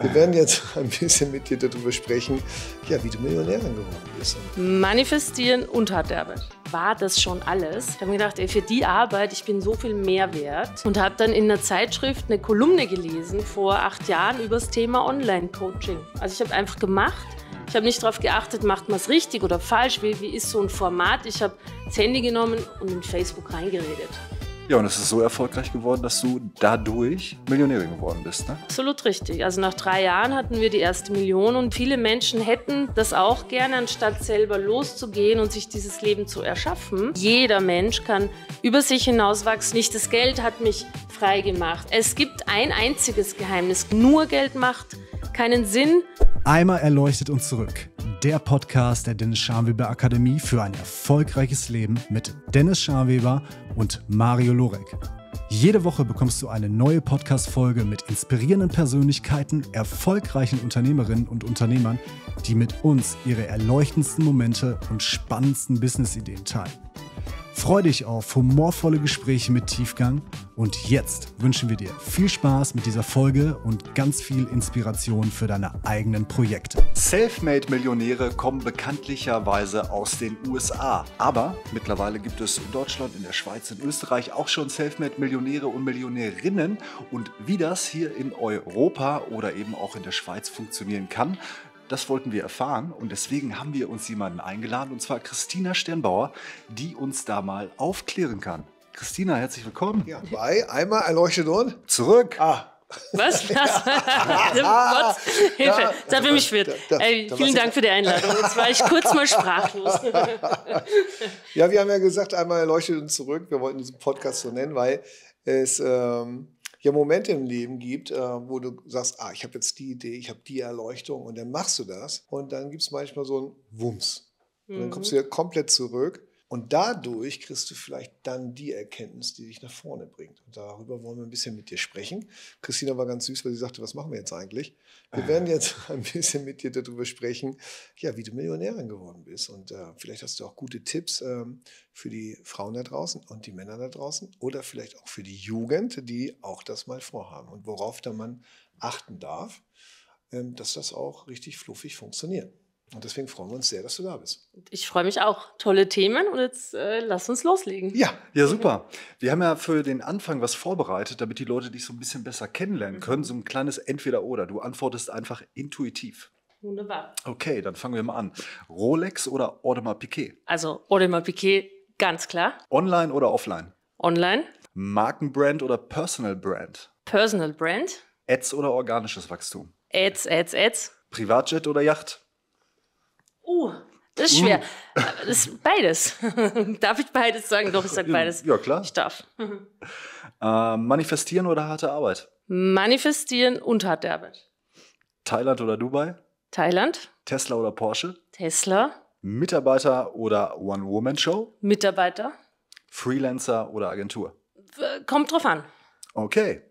Wir werden jetzt ein bisschen mit dir darüber sprechen, ja, wie du Millionärin geworden bist. Manifestieren und hart Arbeit. War das schon alles? Ich habe mir gedacht, ey, für die Arbeit, ich bin so viel mehr wert. Und habe dann in einer Zeitschrift eine Kolumne gelesen vor acht Jahren über das Thema Online-Coaching. Also ich habe einfach gemacht. Ich habe nicht darauf geachtet, macht man es richtig oder falsch, wie, wie ist so ein Format. Ich habe das Handy genommen und in Facebook reingeredet. Ja, und es ist so erfolgreich geworden, dass du dadurch Millionärin geworden bist, ne? Absolut richtig. Also nach drei Jahren hatten wir die erste Million und viele Menschen hätten das auch gerne, anstatt selber loszugehen und sich dieses Leben zu erschaffen. Jeder Mensch kann über sich hinauswachsen. Nicht das Geld hat mich frei gemacht. Es gibt ein einziges Geheimnis. Nur Geld macht keinen Sinn. Einmal erleuchtet und zurück. Der Podcast der Dennis Scharnweber Akademie für ein erfolgreiches Leben mit Dennis Scharnweber und Mario Lorek. Jede Woche bekommst du eine neue Podcast-Folge mit inspirierenden Persönlichkeiten, erfolgreichen Unternehmerinnen und Unternehmern, die mit uns ihre erleuchtendsten Momente und spannendsten Business-Ideen teilen. Freu dich auf humorvolle Gespräche mit Tiefgang und jetzt wünschen wir dir viel Spaß mit dieser Folge und ganz viel Inspiration für deine eigenen Projekte. Selfmade-Millionäre kommen bekanntlicherweise aus den USA, aber mittlerweile gibt es in Deutschland, in der Schweiz, in Österreich auch schon Selfmade-Millionäre und Millionärinnen und wie das hier in Europa oder eben auch in der Schweiz funktionieren kann, das wollten wir erfahren und deswegen haben wir uns jemanden eingeladen, und zwar Christina Sternbauer, die uns da mal aufklären kann. Christina, herzlich willkommen. Ja, bei einmal erleuchtet und zurück. Ah. Was? Was? Gott, Hilfe, da, da bin ich fit. Da, da, Ey, vielen Dank für die Einladung. Jetzt war ich kurz mal sprachlos. ja, wir haben ja gesagt, einmal erleuchtet und zurück. Wir wollten diesen Podcast so nennen, weil es ähm, ja Momente im Leben gibt, äh, wo du sagst, ah, ich habe jetzt die Idee, ich habe die Erleuchtung und dann machst du das und dann gibt es manchmal so einen Wumms. Und dann kommst du ja mhm. komplett zurück und dadurch kriegst du vielleicht dann die Erkenntnis, die dich nach vorne bringt. Und darüber wollen wir ein bisschen mit dir sprechen. Christina war ganz süß, weil sie sagte, was machen wir jetzt eigentlich? Wir ah. werden jetzt ein bisschen mit dir darüber sprechen, ja, wie du Millionärin geworden bist. Und äh, vielleicht hast du auch gute Tipps ähm, für die Frauen da draußen und die Männer da draußen oder vielleicht auch für die Jugend, die auch das mal vorhaben und worauf da man achten darf, ähm, dass das auch richtig fluffig funktioniert. Und deswegen freuen wir uns sehr, dass du da bist. Ich freue mich auch. Tolle Themen und jetzt äh, lass uns loslegen. Ja, ja, super. Wir haben ja für den Anfang was vorbereitet, damit die Leute dich so ein bisschen besser kennenlernen mhm. können. So ein kleines Entweder-Oder. Du antwortest einfach intuitiv. Wunderbar. Okay, dann fangen wir mal an. Rolex oder Audemars Piquet? Also Audemars Piquet, ganz klar. Online oder offline? Online. Markenbrand oder Personal Brand? Personal Brand. Ads oder organisches Wachstum? Ads, Ads, Ads. Privatjet oder Yacht? Uh, das ist schwer. Uh. Äh, das ist beides. darf ich beides sagen? Doch, ich sage beides. Ja, klar. Ich darf. äh, manifestieren oder harte Arbeit? Manifestieren und harte Arbeit. Thailand oder Dubai? Thailand. Tesla oder Porsche? Tesla. Mitarbeiter oder One-Woman-Show? Mitarbeiter. Freelancer oder Agentur? Kommt drauf an. Okay,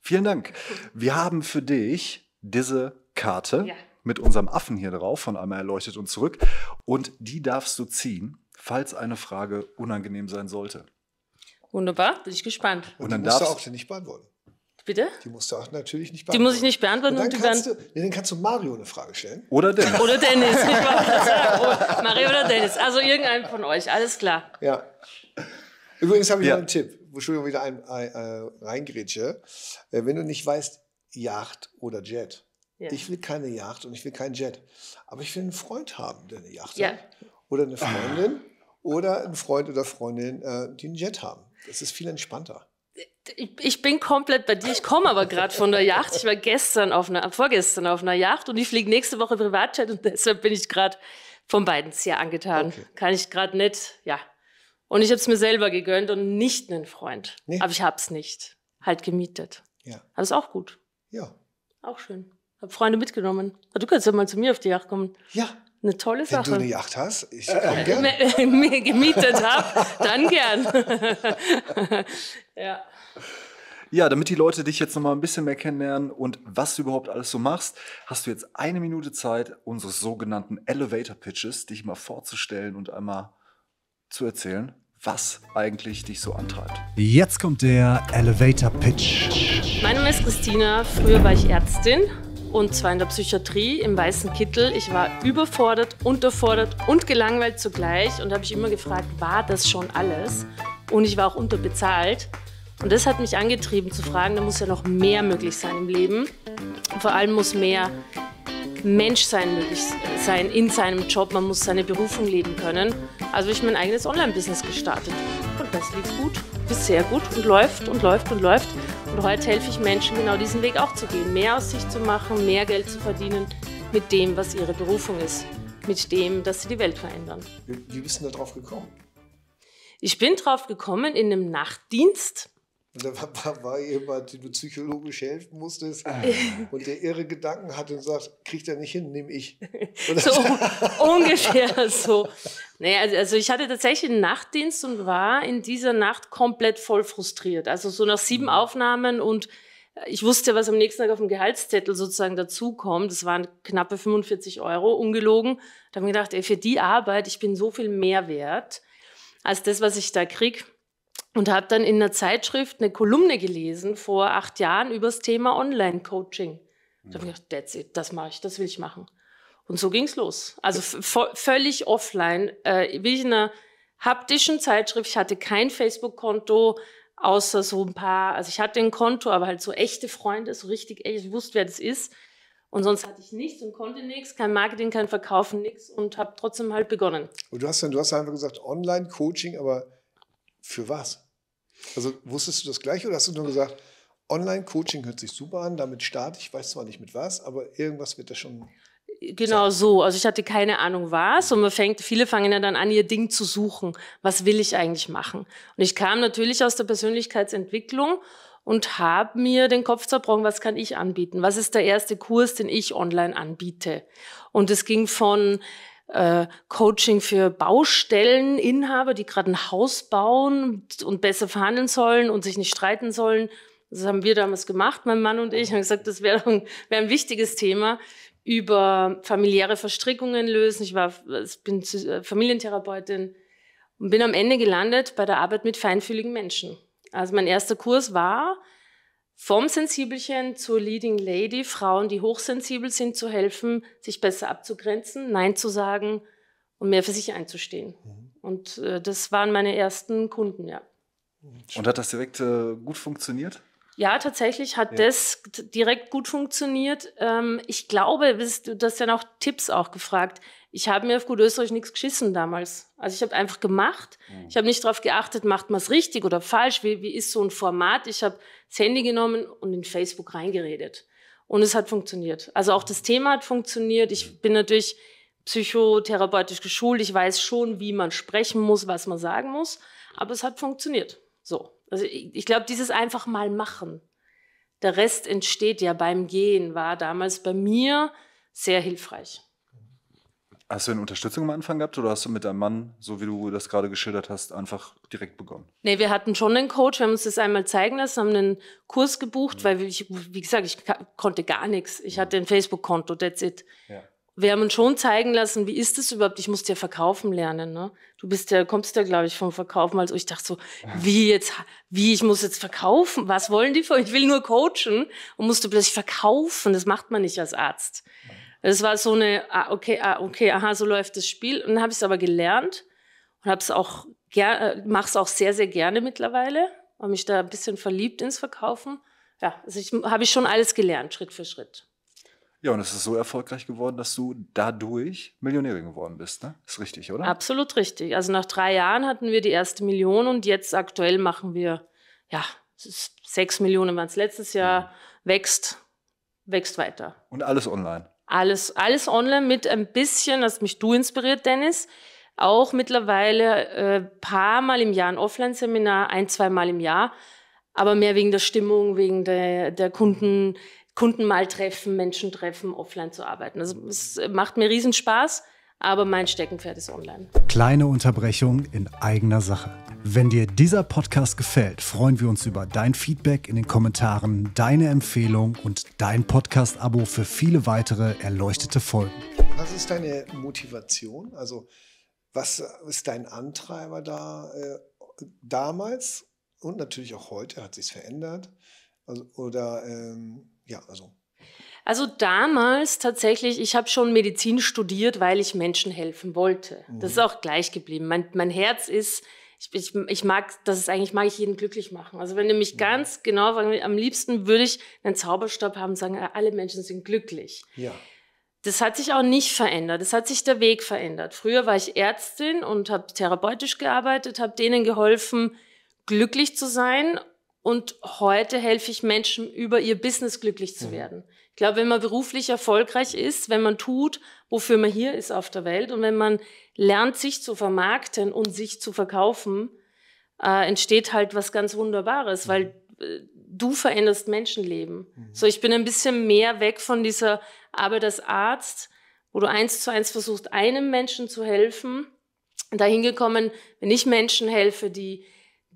vielen Dank. Wir haben für dich diese Karte. Ja mit unserem Affen hier drauf, von einmal erleuchtet und zurück. Und die darfst du ziehen, falls eine Frage unangenehm sein sollte. Wunderbar, bin ich gespannt. Und, und dann darfst du auch die nicht beantworten. Bitte? Die musst du auch natürlich nicht beantworten. Die muss ich nicht beantworten. Und dann, und kannst, du, nee, dann kannst du Mario eine Frage stellen. Oder Dennis. oder Dennis. Mario oder Dennis. Also irgendeinen von euch. Alles klar. Ja. Übrigens habe ich ja. noch einen Tipp. Entschuldigung, wieder ein, ein, ein äh, Reingrätsche. Äh, wenn du nicht weißt, Yacht oder Jet, ja. Ich will keine Yacht und ich will keinen Jet. Aber ich will einen Freund haben, der eine Yacht ja. hat. Oder eine Freundin. oder einen Freund oder Freundin, äh, die einen Jet haben. Das ist viel entspannter. Ich, ich bin komplett bei dir. Ich komme aber gerade von der Yacht. Ich war gestern auf einer, vorgestern auf einer Yacht und ich fliege nächste Woche Privatjet und deshalb bin ich gerade von beiden sehr angetan. Okay. Kann ich gerade nicht, ja. Und ich habe es mir selber gegönnt und nicht einen Freund. Nee. Aber ich habe es nicht. Halt gemietet. Ja. Aber ist auch gut. Ja. Auch schön. Habe Freunde mitgenommen. Du kannst ja mal zu mir auf die Yacht kommen. Ja. Eine tolle Sache. Wenn du eine Yacht hast, ich äh, gern. Äh, mir gemietet habe, dann gern. ja. Ja, damit die Leute dich jetzt nochmal ein bisschen mehr kennenlernen und was du überhaupt alles so machst, hast du jetzt eine Minute Zeit, unsere sogenannten Elevator Pitches dich mal vorzustellen und einmal zu erzählen, was eigentlich dich so antreibt. Jetzt kommt der Elevator Pitch. Mein Name ist Christina, früher war ich Ärztin und zwar in der Psychiatrie im weißen Kittel. Ich war überfordert, unterfordert und gelangweilt zugleich und habe ich immer gefragt, war das schon alles? Und ich war auch unterbezahlt. Und das hat mich angetrieben zu fragen, da muss ja noch mehr möglich sein im Leben. Vor allem muss mehr Menschsein möglich sein in seinem Job. Man muss seine Berufung leben können. Also habe ich mein eigenes Online-Business gestartet. Und das lief gut, ist sehr gut und läuft und läuft und läuft. Und heute helfe ich Menschen, genau diesen Weg auch zu gehen, mehr aus sich zu machen, mehr Geld zu verdienen mit dem, was ihre Berufung ist, mit dem, dass sie die Welt verändern. Wie bist du da drauf gekommen? Ich bin drauf gekommen in einem Nachtdienst und da war, war, jemand, dem du psychologisch helfen musstest ah. und der irre Gedanken hatte und sagt, kriegt er nicht hin, nehme ich. so ungefähr so. Naja, also, also ich hatte tatsächlich einen Nachtdienst und war in dieser Nacht komplett voll frustriert. Also so nach sieben mhm. Aufnahmen und ich wusste, was am nächsten Tag auf dem Gehaltszettel sozusagen dazukommt. Das waren knappe 45 Euro, ungelogen. Da habe ich gedacht, ey, für die Arbeit, ich bin so viel mehr wert als das, was ich da kriege und habe dann in einer Zeitschrift eine Kolumne gelesen vor acht Jahren über das Thema Online-Coaching. Da ja. habe ich gedacht, that's it, das mache ich, das will ich machen. Und so ging's los. Also völlig offline, äh, wie ich in einer haptischen Zeitschrift. Ich hatte kein Facebook-Konto, außer so ein paar, also ich hatte ein Konto, aber halt so echte Freunde, so richtig echt, ich wusste, wer das ist. Und sonst hatte ich nichts und konnte nichts, kein Marketing, kein Verkaufen, nichts und habe trotzdem halt begonnen. Und du hast dann, du hast einfach gesagt, Online-Coaching, aber für was? Also wusstest du das gleich oder hast du nur gesagt, Online-Coaching hört sich super an, damit starte ich, weiß zwar nicht mit was, aber irgendwas wird da schon genau so. Also ich hatte keine Ahnung was und man fängt, viele fangen ja dann an, ihr Ding zu suchen. Was will ich eigentlich machen? Und ich kam natürlich aus der Persönlichkeitsentwicklung und habe mir den Kopf zerbrochen, was kann ich anbieten? Was ist der erste Kurs, den ich online anbiete? Und es ging von äh, Coaching für Baustelleninhaber, die gerade ein Haus bauen und besser verhandeln sollen und sich nicht streiten sollen. Das haben wir damals gemacht, mein Mann und ich. Haben gesagt, das wäre ein, wär ein wichtiges Thema über familiäre Verstrickungen lösen. Ich war, ich bin äh, Familientherapeutin und bin am Ende gelandet bei der Arbeit mit feinfühligen Menschen. Also mein erster Kurs war vom Sensibelchen zur Leading Lady, Frauen, die hochsensibel sind, zu helfen, sich besser abzugrenzen, Nein zu sagen und mehr für sich einzustehen. Mhm. Und äh, das waren meine ersten Kunden, ja. Und hat das direkt äh, gut funktioniert? Ja, tatsächlich hat ja. das direkt gut funktioniert. Ähm, ich glaube, du hast ja noch Tipps auch gefragt ich habe mir auf gut Österreich nichts geschissen damals. Also ich habe einfach gemacht. Mhm. Ich habe nicht darauf geachtet, macht man es richtig oder falsch, wie, wie ist so ein Format. Ich habe das Handy genommen und in Facebook reingeredet. Und es hat funktioniert. Also auch das Thema hat funktioniert. Ich mhm. bin natürlich psychotherapeutisch geschult. Ich weiß schon, wie man sprechen muss, was man sagen muss. Aber es hat funktioniert. So. Also ich, ich glaube, dieses einfach mal machen. Der Rest entsteht ja beim Gehen, war damals bei mir sehr hilfreich. Hast du eine Unterstützung am Anfang gehabt oder hast du mit deinem Mann, so wie du das gerade geschildert hast, einfach direkt begonnen? Nee, wir hatten schon einen Coach, wir haben uns das einmal zeigen lassen, haben einen Kurs gebucht, mhm. weil ich, wie gesagt, ich konnte gar nichts. Ich mhm. hatte ein Facebook-Konto, that's it. Ja. Wir haben uns schon zeigen lassen, wie ist das überhaupt? Ich muss ja verkaufen lernen. Ne? Du bist ja, kommst ja, glaube ich, vom Verkaufen. Also ich dachte so, wie jetzt, wie, ich muss jetzt verkaufen? Was wollen die von? Ich will nur coachen und musste plötzlich verkaufen. Das macht man nicht als Arzt. Mhm. Es war so eine, ah, okay, ah, okay, aha, so läuft das Spiel. Und dann habe ich es aber gelernt und habe es auch äh, mache es auch sehr, sehr gerne mittlerweile. Habe mich da ein bisschen verliebt ins Verkaufen. Ja, also ich, habe ich schon alles gelernt, Schritt für Schritt. Ja, und es ist so erfolgreich geworden, dass du dadurch Millionärin geworden bist, ne? Ist richtig, oder? Absolut richtig. Also nach drei Jahren hatten wir die erste Million und jetzt aktuell machen wir, ja, sechs Millionen waren es letztes Jahr, mhm. wächst, wächst weiter. Und alles online? alles, alles online mit ein bisschen, hast mich du inspiriert, Dennis, auch mittlerweile äh, paar Mal im Jahr ein Offline-Seminar, ein, zwei Mal im Jahr, aber mehr wegen der Stimmung, wegen der, der Kunden, Kunden mal treffen, Menschen treffen, offline zu arbeiten. Also es macht mir riesen Spaß aber mein Steckenpferd ist online. Kleine Unterbrechung in eigener Sache. Wenn dir dieser Podcast gefällt, freuen wir uns über dein Feedback in den Kommentaren, deine Empfehlung und dein Podcast-Abo für viele weitere erleuchtete Folgen. Was ist deine Motivation? Also, was ist dein Antreiber da äh, damals und natürlich auch heute? Hat sich verändert? Also, oder ähm, ja, also also damals tatsächlich, ich habe schon Medizin studiert, weil ich Menschen helfen wollte. Mhm. Das ist mhm. auch gleich geblieben. Mein, mein Herz ist, ich, ich, ich, mag, das ist eigentlich, mag ich jeden glücklich machen. Also wenn du mich ja. Mhm. ganz genau am liebsten würde ich einen Zauberstab haben und sagen, ah, alle Menschen sind glücklich. Ja. Das hat sich auch nicht verändert. Das hat sich der Weg verändert. Früher war ich Ärztin und habe therapeutisch gearbeitet, habe denen geholfen, glücklich zu sein. Und heute helfe ich Menschen, über ihr Business glücklich zu ja. Mhm. werden. Ich glaube, wenn man beruflich erfolgreich ist, wenn man tut, wofür man hier ist auf der Welt und wenn man lernt, sich zu vermarkten und sich zu verkaufen, äh, entsteht halt was ganz Wunderbares, mhm. weil äh, du veränderst Menschenleben. Mhm. So, ich bin ein bisschen mehr weg von dieser Arbeit als Arzt, wo du eins zu eins versuchst, einem Menschen zu helfen, dahin gekommen, wenn ich Menschen helfe, die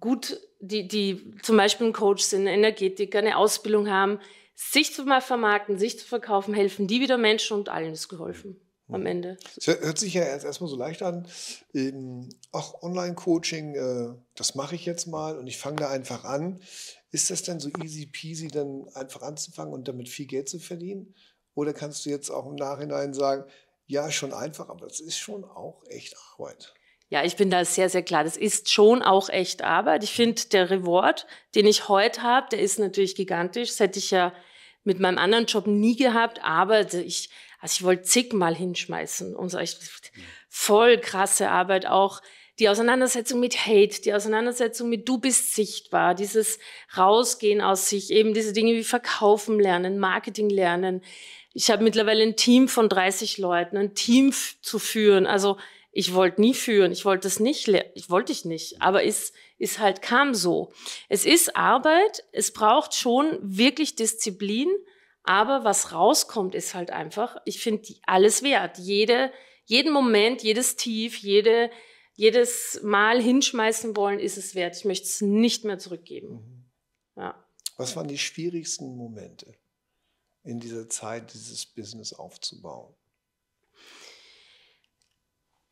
gut, die, die zum Beispiel ein Coach sind, Energetiker, eine Ausbildung haben, sich zu mal vermarkten, sich zu verkaufen, helfen die wieder Menschen und allen ist geholfen am Ende. Das hört sich ja erstmal so leicht an. Ähm, auch Online-Coaching, äh, das mache ich jetzt mal und ich fange da einfach an. Ist das denn so easy peasy, dann einfach anzufangen und damit viel Geld zu verdienen? Oder kannst du jetzt auch im Nachhinein sagen, ja, schon einfach, aber das ist schon auch echt Arbeit? Ja, ich bin da sehr, sehr klar. Das ist schon auch echt Arbeit. Ich mhm. finde, der Reward, den ich heute habe, der ist natürlich gigantisch. Das hätte ich ja mit meinem anderen Job nie gehabt, aber ich, also ich wollte zigmal hinschmeißen und so, ich, voll krasse Arbeit auch. Die Auseinandersetzung mit Hate, die Auseinandersetzung mit du bist sichtbar, dieses Rausgehen aus sich, eben diese Dinge wie Verkaufen lernen, Marketing lernen. Ich habe mittlerweile ein Team von 30 Leuten, ein Team zu führen. Also ich wollte nie führen, ich wollte es nicht, ich wollte ich nicht, aber es ist halt kam so. Es ist Arbeit, es braucht schon wirklich Disziplin, aber was rauskommt, ist halt einfach, ich finde alles wert. Jede, jeden Moment, jedes Tief, jede, jedes Mal hinschmeißen wollen, ist es wert. Ich möchte es nicht mehr zurückgeben. Mhm. Ja. Was waren die schwierigsten Momente in dieser Zeit, dieses Business aufzubauen?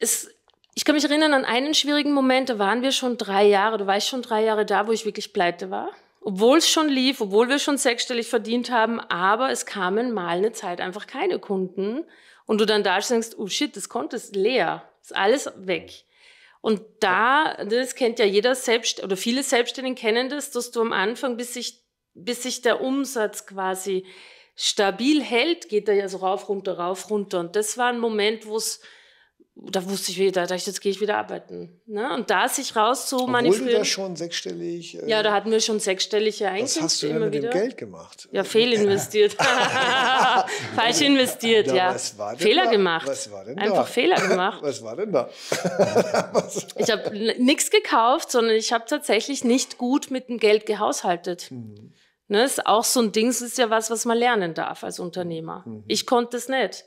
es, ich kann mich erinnern an einen schwierigen Moment, da waren wir schon drei Jahre, da war ich schon drei Jahre da, wo ich wirklich pleite war. Obwohl es schon lief, obwohl wir schon sechsstellig verdient haben, aber es kamen mal eine Zeit einfach keine Kunden. Und du dann da denkst, oh shit, das Konto ist leer, ist alles weg. Und da, das kennt ja jeder selbst oder viele Selbstständigen kennen das, dass du am Anfang, bis sich, bis sich der Umsatz quasi stabil hält, geht er ja so rauf, runter, rauf, runter. Und das war ein Moment, wo es da wusste ich wieder, da dachte ich, jetzt gehe ich wieder arbeiten. Ne? Und da sich raus zu manipulieren. Obwohl du da schon sechsstellig. Äh, ja, da hatten wir schon sechsstellige Einkünfte. Was hast du denn mit wieder. dem Geld gemacht? Ja, fehlinvestiert. Falsch investiert, da, ja. Fehler da? gemacht. Was war denn da? Einfach Fehler gemacht. was war denn da? ich habe nichts gekauft, sondern ich habe tatsächlich nicht gut mit dem Geld gehaushaltet. Mhm. Ne, ist auch so ein Ding, das ist ja was, was man lernen darf als Unternehmer. Mhm. mhm. Ich konnte es nicht.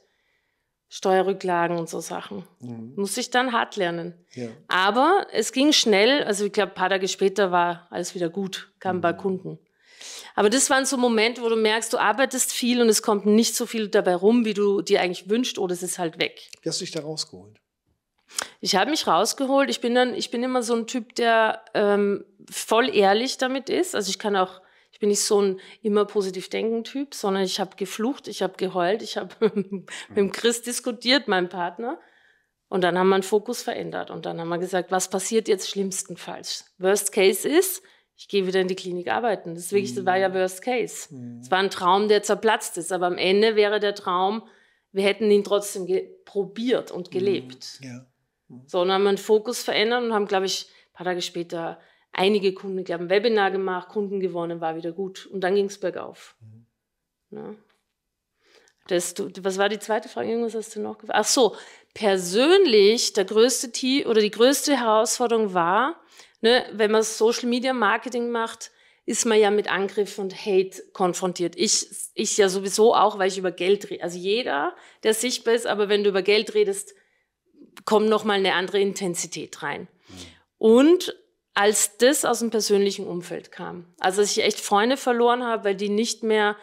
Steuerrücklagen und so Sachen. Mhm. Muss ich dann hart lernen. Ja. Aber es ging schnell, also ich glaube, ein paar Tage später war alles wieder gut, kamen mhm. ein paar mhm. Kunden. Aber das waren so Momente, wo du merkst, du arbeitest viel und es kommt nicht so viel dabei rum, wie du dir eigentlich wünschst, oder es ist halt weg. Wie hast du dich da rausgeholt? Ich habe mich rausgeholt. Ich bin dann, ich bin immer so ein Typ, der ähm, voll ehrlich damit ist. Also ich kann auch ich bin nicht so ein immer positiv denken Typ, sondern ich habe geflucht, ich habe geheult, ich habe mit dem mhm. Chris diskutiert, meinem Partner. Und dann haben wir einen Fokus verändert und dann haben wir gesagt, was passiert jetzt schlimmstenfalls? Worst Case ist, ich gehe wieder in die Klinik arbeiten. Das, ist wirklich, das war ja mhm. Worst Case. Mhm. Es war ein Traum, der zerplatzt ist, aber am Ende wäre der Traum, wir hätten ihn trotzdem probiert und gelebt. Ja. So, dann haben wir einen Fokus verändert und haben, glaube ich, ein paar Tage später einige Kunden, ich glaube, ein Webinar gemacht, Kunden gewonnen, war wieder gut. Und dann ging es bergauf. Mhm. Ja. Ne? Das, was war die zweite Frage? Irgendwas hast du noch gefragt? Ach so, persönlich der größte T oder die größte Herausforderung war, ne, wenn man Social Media Marketing macht, ist man ja mit Angriff und Hate konfrontiert. Ich, ich ja sowieso auch, weil ich über Geld rede. Also jeder, der sichtbar ist, aber wenn du über Geld redest, kommt nochmal eine andere Intensität rein. Mhm. Und als das aus dem persönlichen Umfeld kam. Also dass ich echt Freunde verloren habe, weil die nicht mehr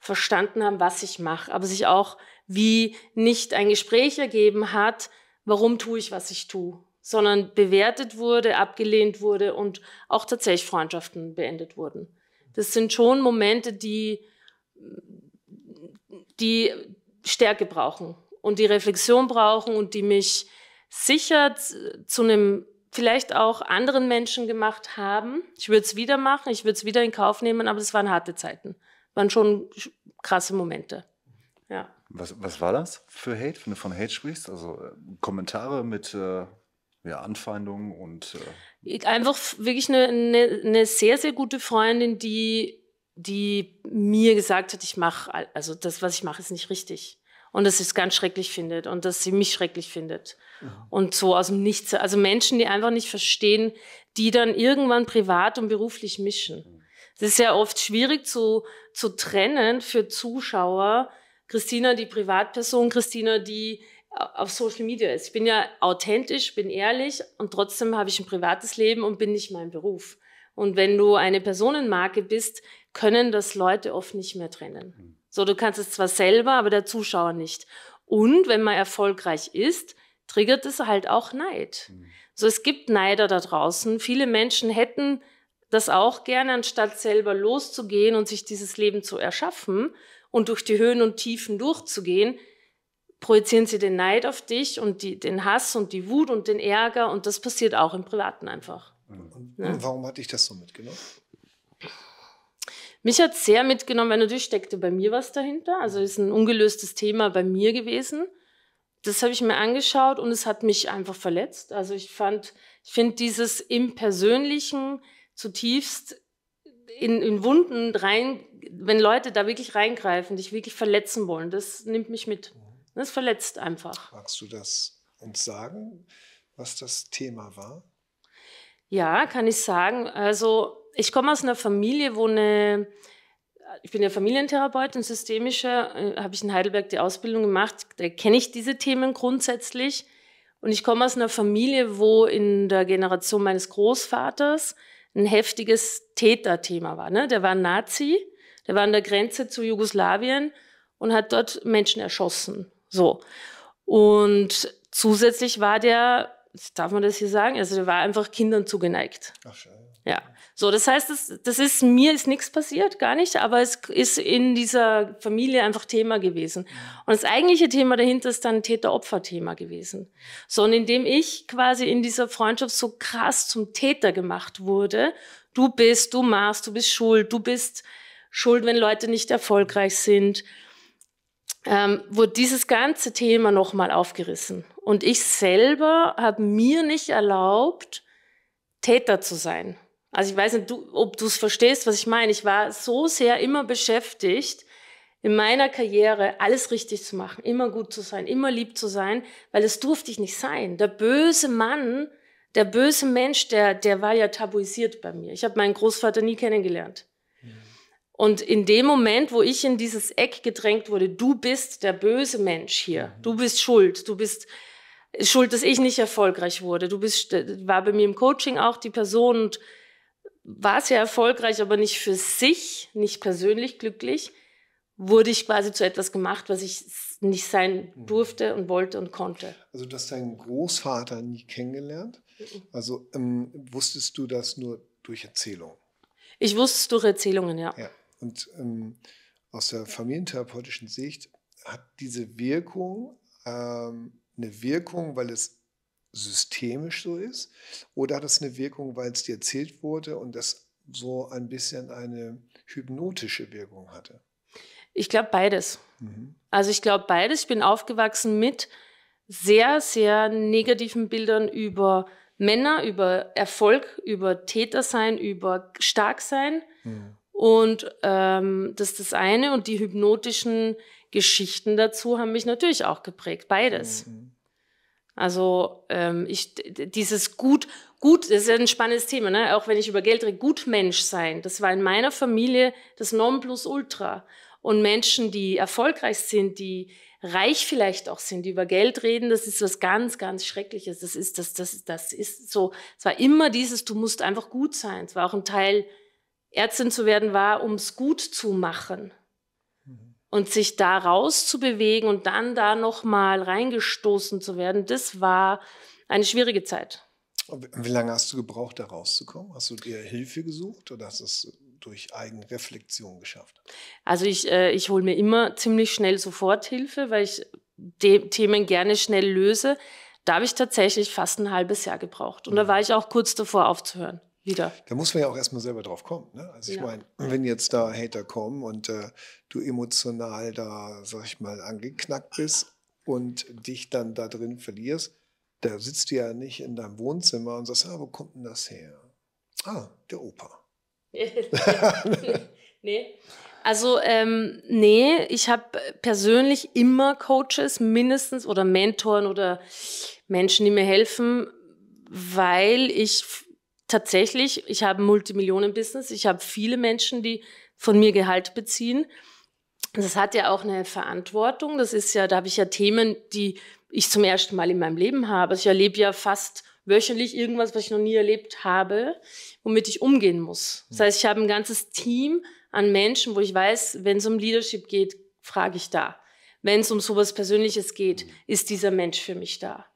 verstanden haben, was ich mache, aber sich auch wie nicht ein Gespräch ergeben hat, warum tue ich, was ich tue, sondern bewertet wurde, abgelehnt wurde und auch tatsächlich Freundschaften beendet wurden. Das sind schon Momente, die, die Stärke brauchen und die Reflexion brauchen und die mich sicher zu einem vielleicht auch anderen Menschen gemacht haben. Ich würde es wieder machen, ich würde es wieder in Kauf nehmen, aber es waren harte Zeiten. Waren schon krasse Momente. Ja. Was, was war das für Hate, wenn du von Hate sprichst? Also äh, Kommentare mit äh, ja, Anfeindungen und. Äh Einfach wirklich eine, eine, eine sehr, sehr gute Freundin, die, die mir gesagt hat, ich mache, also das, was ich mache, ist nicht richtig und dass sie es ganz schrecklich findet und dass sie mich schrecklich findet. Ja. Mhm. Und so aus dem Nichts. Also Menschen, die einfach nicht verstehen, die dann irgendwann privat und beruflich mischen. Es mhm. ist ja oft schwierig zu, zu trennen für Zuschauer. Christina, die Privatperson, Christina, die auf Social Media ist. Ich bin ja authentisch, bin ehrlich und trotzdem habe ich ein privates Leben und bin nicht mein Beruf. Und wenn du eine Personenmarke bist, können das Leute oft nicht mehr trennen. Mhm. So, du kannst es zwar selber, aber der Zuschauer nicht. Und wenn man erfolgreich ist, triggert es halt auch Neid. Mhm. So, es gibt Neider da draußen. Viele Menschen hätten das auch gerne, anstatt selber loszugehen und sich dieses Leben zu erschaffen und durch die Höhen und Tiefen durchzugehen, projizieren sie den Neid auf dich und die, den Hass und die Wut und den Ärger und das passiert auch im Privaten einfach. Mhm. Und, ja. Ne? und warum hatte ich das so mitgenommen? Mich hat sehr mitgenommen, weil natürlich steckte bei mir was dahinter. Also ist ein ungelöstes Thema bei mir gewesen. Das habe ich mir angeschaut und es hat mich einfach verletzt. Also ich fand, ich finde dieses im Persönlichen zutiefst in, in Wunden rein, wenn Leute da wirklich reingreifen, dich wirklich verletzen wollen, das nimmt mich mit. Das verletzt einfach. Magst du das uns sagen, was das Thema war? Ja, kann ich sagen. Also ich komme aus einer Familie, wo eine, ich bin ja Familientherapeutin, systemischer, äh, habe ich in Heidelberg die Ausbildung gemacht, da kenne ich diese Themen grundsätzlich. Und ich komme aus einer Familie, wo in der Generation meines Großvaters ein heftiges Täterthema war. Ne? Der war Nazi, der war an der Grenze zu Jugoslawien und hat dort Menschen erschossen. So. Und zusätzlich war der, darf man das hier sagen, also der war einfach Kindern zugeneigt. Ach, schön. Ja, so, das heißt, das, das ist, mir ist nichts passiert, gar nicht, aber es ist in dieser Familie einfach Thema gewesen. Und das eigentliche Thema dahinter ist dann Täter-Opfer-Thema gewesen. So, und indem ich quasi in dieser Freundschaft so krass zum Täter gemacht wurde, du bist, du machst, du bist schuld, du bist schuld, wenn Leute nicht erfolgreich sind, ähm, wurde dieses ganze Thema nochmal aufgerissen. Und ich selber habe mir nicht erlaubt, Täter zu sein. Also ich weiß nicht, du, ob du es verstehst, was ich meine. Ich war so sehr immer beschäftigt, in meiner Karriere alles richtig zu machen, immer gut zu sein, immer lieb zu sein, weil das durfte ich nicht sein. Der böse Mann, der böse Mensch, der, der war ja tabuisiert bei mir. Ich habe meinen Großvater nie kennengelernt. Ja. Und in dem Moment, wo ich in dieses Eck gedrängt wurde, du bist der böse Mensch hier, mhm. du bist schuld, du bist schuld, dass ich nicht erfolgreich wurde, du bist, äh, war bei mir im Coaching auch die Person und war es ja erfolgreich, aber nicht für sich, nicht persönlich glücklich, wurde ich quasi zu etwas gemacht, was ich nicht sein mhm. durfte und wollte und konnte. Also du hast deinen Großvater nie kennengelernt. Mhm. Also ähm, wusstest du das nur durch Erzählungen? Ich wusste es durch Erzählungen, ja. ja. Und ähm, aus der familientherapeutischen Sicht hat diese Wirkung ähm, eine Wirkung, weil es systemisch so ist? Oder hat das eine Wirkung, weil es dir erzählt wurde und das so ein bisschen eine hypnotische Wirkung hatte? Ich glaube beides. Mhm. Also ich glaube beides. Ich bin aufgewachsen mit sehr, sehr negativen Bildern über Männer, über Erfolg, über Tätersein, über Starksein. Mhm. Und ähm, das ist das eine. Und die hypnotischen Geschichten dazu haben mich natürlich auch geprägt. Beides. Mhm. Also ähm, ich, dieses gut, gut, das ist ja ein spannendes Thema, ne? auch wenn ich über Geld rede, gut Mensch sein, das war in meiner Familie das Nonplusultra. Und Menschen, die erfolgreich sind, die reich vielleicht auch sind, die über Geld reden, das ist was ganz, ganz Schreckliches. Das ist, das, das, das ist so. Es war immer dieses, du musst einfach gut sein. Es war auch ein Teil, Ärztin zu werden, war, um es gut zu machen. Und sich da rauszubewegen und dann da nochmal reingestoßen zu werden, das war eine schwierige Zeit. Wie lange hast du gebraucht, da rauszukommen? Hast du dir Hilfe gesucht oder hast du es durch Eigenreflexion geschafft? Also ich, äh, ich hole mir immer ziemlich schnell sofort Hilfe, weil ich Themen gerne schnell löse. Da habe ich tatsächlich fast ein halbes Jahr gebraucht. Und mhm. da war ich auch kurz davor aufzuhören wieder. Da muss man ja auch erstmal selber drauf kommen. Ne? Also ich ja. meine, wenn jetzt da Hater kommen und äh, du emotional da, sag ich mal, angeknackt bist und dich dann da drin verlierst, da sitzt du ja nicht in deinem Wohnzimmer und sagst, ah, wo kommt denn das her? Ah, der Opa. nee. Also, ähm, nee, ich habe persönlich immer Coaches mindestens oder Mentoren oder Menschen, die mir helfen, weil ich tatsächlich, ich habe ein Multimillionen-Business, ich habe viele Menschen, die von mir Gehalt beziehen. Das hat ja auch eine Verantwortung. Das ist ja, da habe ich ja Themen, die ich zum ersten Mal in meinem Leben habe. Also ich erlebe ja fast wöchentlich irgendwas, was ich noch nie erlebt habe, womit ich umgehen muss. Das hm. heißt, ich habe ein ganzes Team an Menschen, wo ich weiß, wenn es um Leadership geht, frage ich da. Wenn es um sowas Persönliches geht, hm. ist dieser Mensch für mich da.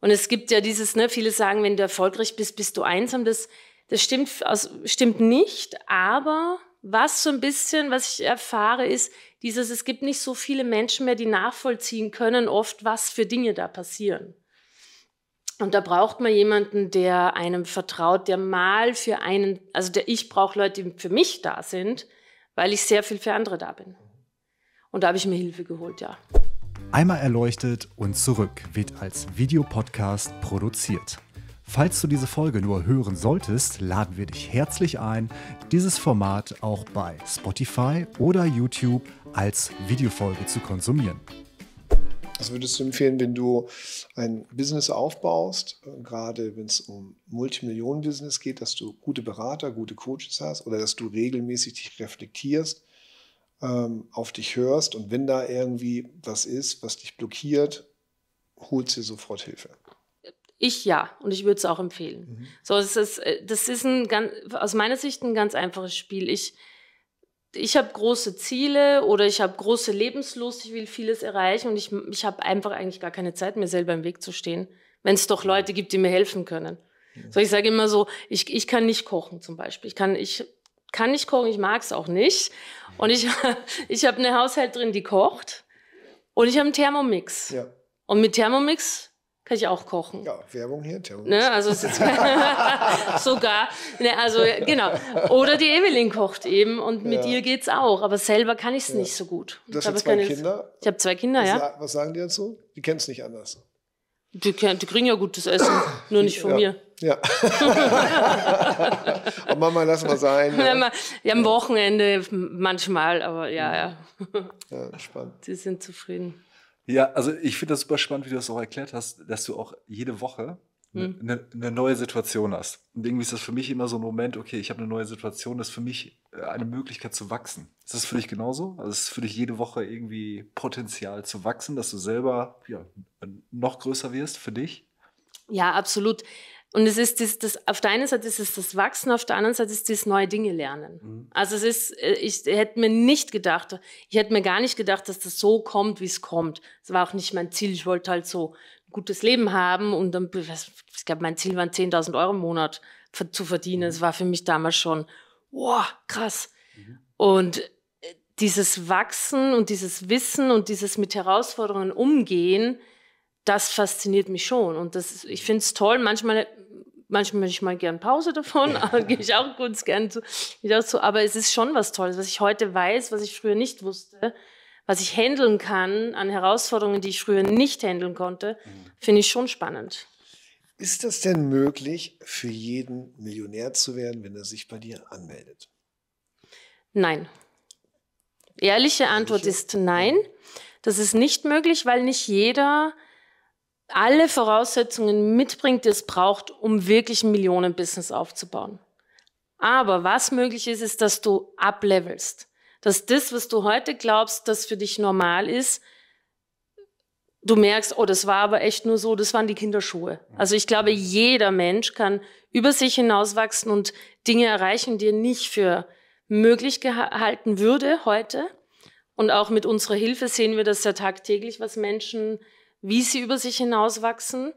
Und es gibt ja dieses, ne, viele sagen, wenn du erfolgreich bist, bist du einsam. Das, das stimmt, also, stimmt nicht, aber was so ein bisschen, was ich erfahre, ist dieses, es gibt nicht so viele Menschen mehr, die nachvollziehen können, oft, was für Dinge da passieren. Und da braucht man jemanden, der einem vertraut, der mal für einen, also der ich brauche Leute, die für mich da sind, weil ich sehr viel für andere da bin. Und da habe ich mir Hilfe geholt, ja. Einmal erleuchtet und zurück wird als Videopodcast produziert. Falls du diese Folge nur hören solltest, laden wir dich herzlich ein, dieses Format auch bei Spotify oder YouTube als Videofolge zu konsumieren. Was würdest du empfehlen, wenn du ein Business aufbaust, gerade wenn es um Multimillionen-Business geht, dass du gute Berater, gute Coaches hast oder dass du regelmäßig dich reflektierst ähm, auf dich hörst und wenn da irgendwie was ist, was dich blockiert, holst dir sofort Hilfe. Ich ja, und ich würde es auch empfehlen. Mhm. So, es ist, äh, das ist ein ganz, aus meiner Sicht ein ganz einfaches Spiel. Ich, ich habe große Ziele oder ich habe große Lebenslust, ich will vieles erreichen und ich, ich habe einfach eigentlich gar keine Zeit, mir selber im Weg zu stehen, wenn es doch mhm. Leute gibt, die mir helfen können. Ja. So, ich sage immer so, ich, ich kann nicht kochen zum Beispiel. Ich kann, ich kann nicht kochen, ich mag es auch nicht. Und ich, ich habe eine Haushälterin, die kocht. Und ich habe einen Thermomix. Ja. Und mit Thermomix kann ich auch kochen. Ja, Werbung hier, Thermomix. Ne, also ist sogar, ne, also genau. Oder die Evelyn kocht eben und mit ja. ihr es auch, aber selber kann ich es ja. nicht so gut. Du hast ja zwei Kinder? Ich habe zwei Kinder, was, ja. Was sagen die dazu? Die kennen es nicht anders. Die, die kriegen ja gutes Essen, nur nicht von ja. mir. Ja. aber Mama, lass mal sein. Ja. ja. am Wochenende manchmal, aber ja, mhm. ja. Ja, spannend. Sie sind zufrieden. Ja, also ich finde das super spannend, wie du das auch erklärt hast, dass du auch jede Woche ne, hm. eine, eine, neue Situation hast. Und irgendwie ist das für mich immer so ein Moment, okay, ich habe eine neue Situation, das ist für mich äh, eine Möglichkeit zu wachsen. Ist das für dich genauso? Also ist es für dich jede Woche irgendwie Potenzial zu wachsen, dass du selber ja, noch größer wirst für dich? Ja, absolut. Und es ist das, das, auf der einen Seite ist es das Wachsen, auf der anderen Seite ist das neue Dinge lernen. Mhm. Also es ist, äh, ich hätte mir nicht gedacht, ich hätte mir gar nicht gedacht, dass das so kommt, wie es kommt. Das war auch nicht mein Ziel. Ich wollte halt so ein gutes Leben haben und dann, ich glaube, mein Ziel war 10.000 Euro im Monat zu verdienen. Mhm. Es mhm. war für mich damals schon, wow, krass. Mhm. Und äh, dieses Wachsen und dieses Wissen und dieses mit Herausforderungen umgehen, das fasziniert mich schon. Und das, ich finde es toll. Manchmal, manchmal möchte ich mal gern Pause davon, aber gehe ich auch kurz gern zu, zu. Aber es ist schon was Tolles, was ich heute weiß, was ich früher nicht wusste, was ich handeln kann an Herausforderungen, die ich früher nicht handeln konnte, mhm. finde ich schon spannend. Ist das denn möglich, für jeden Millionär zu werden, wenn er sich bei dir anmeldet? Nein. Ehrliche Antwort Ehrliche? ist nein. Das ist nicht möglich, weil nicht jeder alle Voraussetzungen mitbringt, die es braucht, um wirklich ein Millionen-Business aufzubauen. Aber was möglich ist, ist, dass du ablevelst. Dass das, was du heute glaubst, das für dich normal ist, du merkst, oh, das war aber echt nur so, das waren die Kinderschuhe. Also ich glaube, jeder Mensch kann über sich hinauswachsen und Dinge erreichen, die er nicht für möglich gehalten würde heute. Und auch mit unserer Hilfe sehen wir das ja tagtäglich, was Menschen wie sie über sich hinauswachsen.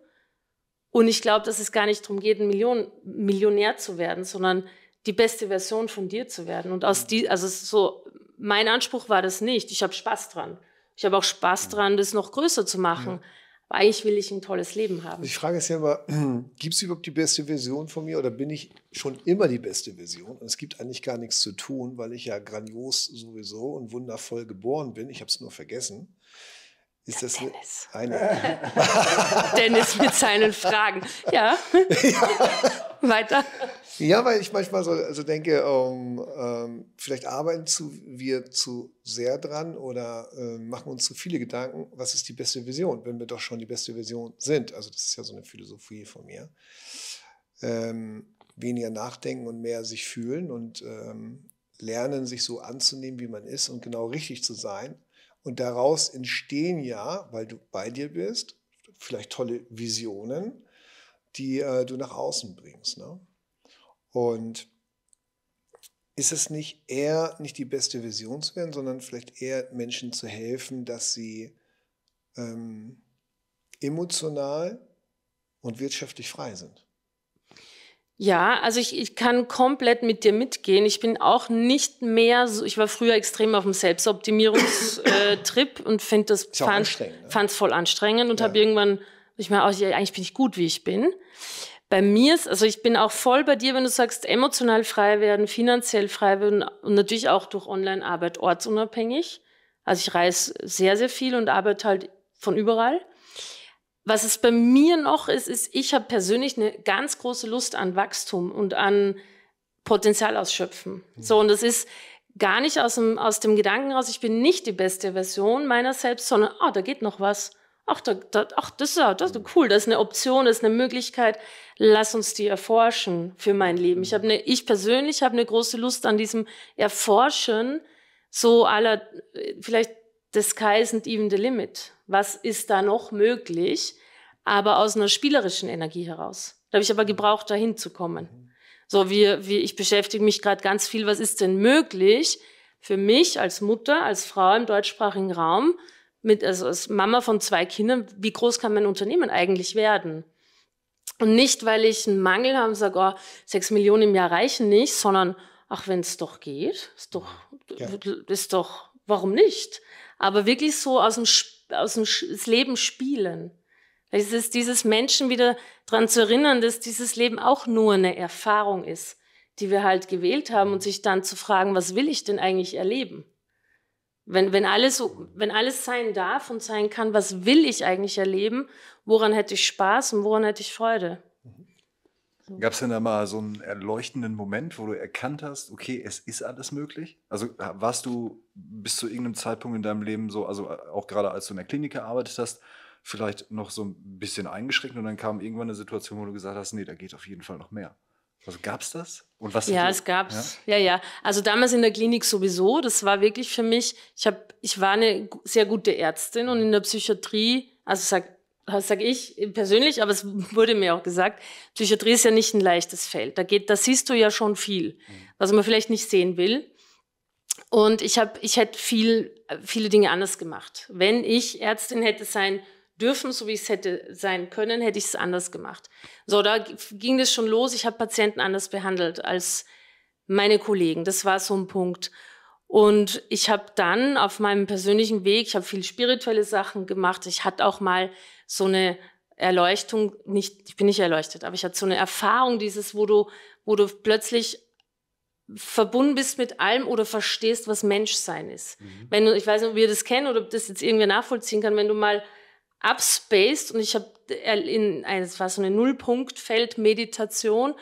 Und ich glaube, dass es gar nicht darum geht, ein Million, Millionär zu werden, sondern die beste Version von dir zu werden. Und aus mhm. die, also so, mein Anspruch war das nicht. Ich habe Spaß dran. Ich habe auch Spaß mhm. dran, das noch größer zu machen. Ja. Aber eigentlich will ich ein tolles Leben haben. Ich frage es ja immer, gibt es überhaupt die beste Version von mir oder bin ich schon immer die beste Version? Und es gibt eigentlich gar nichts zu tun, weil ich ja grandios sowieso und wundervoll geboren bin. Ich habe es nur vergessen. Ist das Dennis. Eine? Dennis mit seinen Fragen. Ja. ja. Weiter. Ja, weil ich manchmal so also denke, um, ähm, vielleicht arbeiten zu, wir zu sehr dran oder äh, machen uns zu viele Gedanken, was ist die beste Vision, wenn wir doch schon die beste Vision sind. Also das ist ja so eine Philosophie von mir. Ähm, weniger nachdenken und mehr sich fühlen und ähm, lernen, sich so anzunehmen, wie man ist und genau richtig zu sein und daraus entstehen ja, weil du bei dir bist, vielleicht tolle Visionen, die äh, du nach außen bringst. Ne? Und ist es nicht eher nicht die beste Vision zu werden, sondern vielleicht eher Menschen zu helfen, dass sie ähm, emotional und wirtschaftlich frei sind? Ja, also ich, ich kann komplett mit dir mitgehen. Ich bin auch nicht mehr so, ich war früher extrem auf dem Selbstoptimierungstrip äh, und finde das Ist fand, ne? fand's voll anstrengend und ja. habe irgendwann, ich meine, eigentlich bin ich gut, wie ich bin. Bei mir ist, also ich bin auch voll bei dir, wenn du sagst, emotional frei werden, finanziell frei werden und natürlich auch durch Online-Arbeit ortsunabhängig. Also ich reise sehr, sehr viel und arbeite halt von überall. Was es bei mir noch ist, ist, ich habe persönlich eine ganz große Lust an Wachstum und an Potenzial ausschöpfen. Mhm. So, und das ist gar nicht aus dem, aus dem Gedanken raus, ich bin nicht die beste Version meiner selbst, sondern, ah, oh, da geht noch was. Ach, da, da, ach das, ist, das ist mhm. cool, das ist eine Option, das ist eine Möglichkeit. Lass uns die erforschen für mein Leben. Ich, mhm. habe eine, ich persönlich habe eine große Lust an diesem Erforschen, so aller, äh, vielleicht the sky isn't even the limit. Was ist da noch möglich? Aber aus einer spielerischen Energie heraus. Da habe ich aber gebraucht, dahin zu kommen. So, wie, wie ich beschäftige mich gerade ganz viel, was ist denn möglich für mich als Mutter, als Frau im deutschsprachigen Raum, mit, also als Mama von zwei Kindern, wie groß kann mein Unternehmen eigentlich werden? Und nicht, weil ich einen Mangel habe und sage, oh, sechs Millionen im Jahr reichen nicht, sondern ach, wenn es doch geht, ist doch, ja. ist doch, warum nicht? aber wirklich so aus dem, aus dem das Leben spielen. Es ist dieses Menschen wieder dran zu erinnern, dass dieses Leben auch nur eine Erfahrung ist, die wir halt gewählt haben und sich dann zu fragen, was will ich denn eigentlich erleben? Wenn, wenn, alles, wenn alles sein darf und sein kann, was will ich eigentlich erleben? Woran hätte ich Spaß und woran hätte ich Freude? So. Gab es denn da mal so einen erleuchtenden Moment, wo du erkannt hast, okay, es ist alles möglich? Also warst du bis zu irgendeinem Zeitpunkt in deinem Leben so, also äh, auch gerade als du in der Klinik gearbeitet hast, vielleicht noch so ein bisschen eingeschränkt und dann kam irgendwann eine Situation, wo du gesagt hast, nee, da geht auf jeden Fall noch mehr. Also gab es das? Und was ja, es gab es. Ja? ja, ja. Also damals in der Klinik sowieso. Das war wirklich für mich, ich, hab, ich war eine sehr gute Ärztin und in der Psychiatrie, also sag, das sage ich persönlich, aber es wurde mir auch gesagt, Psychiatrie ist ja nicht ein leichtes Feld. Da, geht, da siehst du ja schon viel, mhm. was man vielleicht nicht sehen will. Und ich, hab, ich hätte viel, viele Dinge anders gemacht. Wenn ich Ärztin hätte sein dürfen, so wie ich es hätte sein können, hätte ich es anders gemacht. So, da ging es schon los. Ich habe Patienten anders behandelt als meine Kollegen. Das war so ein Punkt. Und ich habe dann auf meinem persönlichen Weg, ich habe viel spirituelle Sachen gemacht. Ich hatte auch mal so eine Erleuchtung, nicht, ich bin nicht erleuchtet, aber ich hatte so eine Erfahrung, dieses, wo du, wo du plötzlich verbunden bist mit allem oder verstehst, was Menschsein ist. Mhm. Wenn du, ich weiß nicht, ob wir das kennen oder ob das jetzt irgendwie nachvollziehen kann, wenn du mal abspaced und ich habe äh, in, also es war so eine Nullpunktfeld-Meditation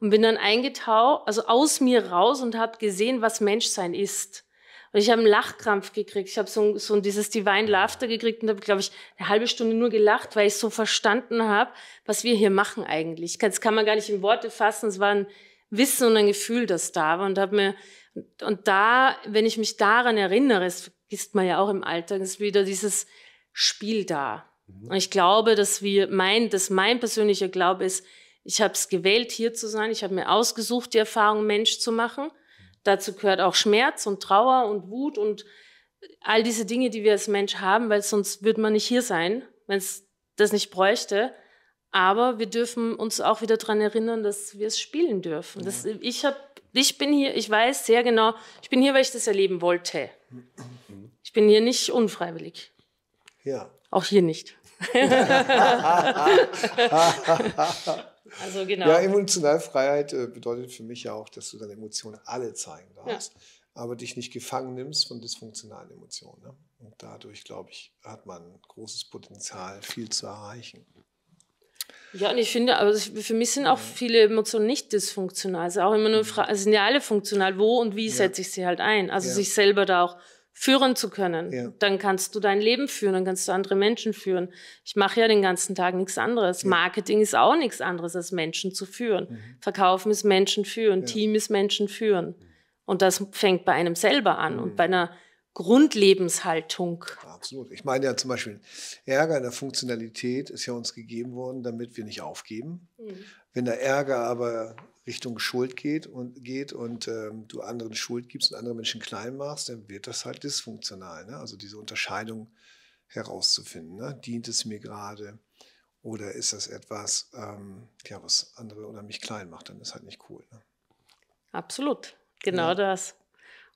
und bin dann eingetaucht, also aus mir raus und habe gesehen, was Menschsein ist. Und ich habe einen Lachkrampf gekriegt. Ich habe so, so dieses Divine Laughter gekriegt und habe, glaube ich, eine halbe Stunde nur gelacht, weil ich so verstanden habe, was wir hier machen eigentlich. Das kann man gar nicht in Worte fassen. Es war ein Wissen und ein Gefühl, das da war. Und, hab mir, und da, wenn ich mich daran erinnere, das vergisst man ja auch im Alltag, ist wieder dieses Spiel da. Mhm. Und ich glaube, dass wir, mein, dass mein persönlicher Glaube ist, ich habe es gewählt, hier zu sein. Ich habe mir ausgesucht, die Erfahrung, Mensch zu machen. Dazu gehört auch Schmerz und Trauer und Wut und all diese Dinge, die wir als Mensch haben, weil sonst würde man nicht hier sein, wenn es das nicht bräuchte. Aber wir dürfen uns auch wieder daran erinnern, dass wir es spielen dürfen. Das, ich, hab, ich bin hier, ich weiß sehr genau, ich bin hier, weil ich das erleben wollte. Ich bin hier nicht unfreiwillig. Ja. Auch hier nicht. Also genau. Ja, Emotionalfreiheit äh, bedeutet für mich ja auch, dass du deine Emotionen alle zeigen darfst, ja. aber dich nicht gefangen nimmst von dysfunktionalen Emotionen. Ne? Und dadurch, glaube ich, hat man großes Potenzial, viel zu erreichen. Ja, und ich finde, aber also für mich sind auch mhm. viele Emotionen nicht dysfunktional. Es also auch immer nur mhm. Fragen, sind ja alle funktional. Wo und wie setze ich sie halt ein? Also ja. sich selber da auch führen zu können. Ja. Dann kannst du dein Leben führen, dann kannst du andere Menschen führen. Ich mache ja den ganzen Tag nichts anderes. Ja. Marketing ist auch nichts anderes, als Menschen zu führen. Mhm. Verkaufen ist Menschen führen, ja. Team ist Menschen führen. Und das fängt bei einem selber an mhm. und bei einer Grundlebenshaltung. Absolut. Ich meine ja zum Beispiel, Ärger in der Funktionalität ist ja uns gegeben worden, damit wir nicht aufgeben. Mhm. Wenn der Ärger aber Richtung Schuld geht und geht und ähm, du anderen Schuld gibst und andere Menschen klein machst, dann wird das halt dysfunktional. Ne? Also diese Unterscheidung herauszufinden. Ne? Dient es mir gerade oder ist das etwas, ähm, ja, was andere oder mich klein macht, dann ist halt nicht cool. Ne? Absolut, genau ja. das.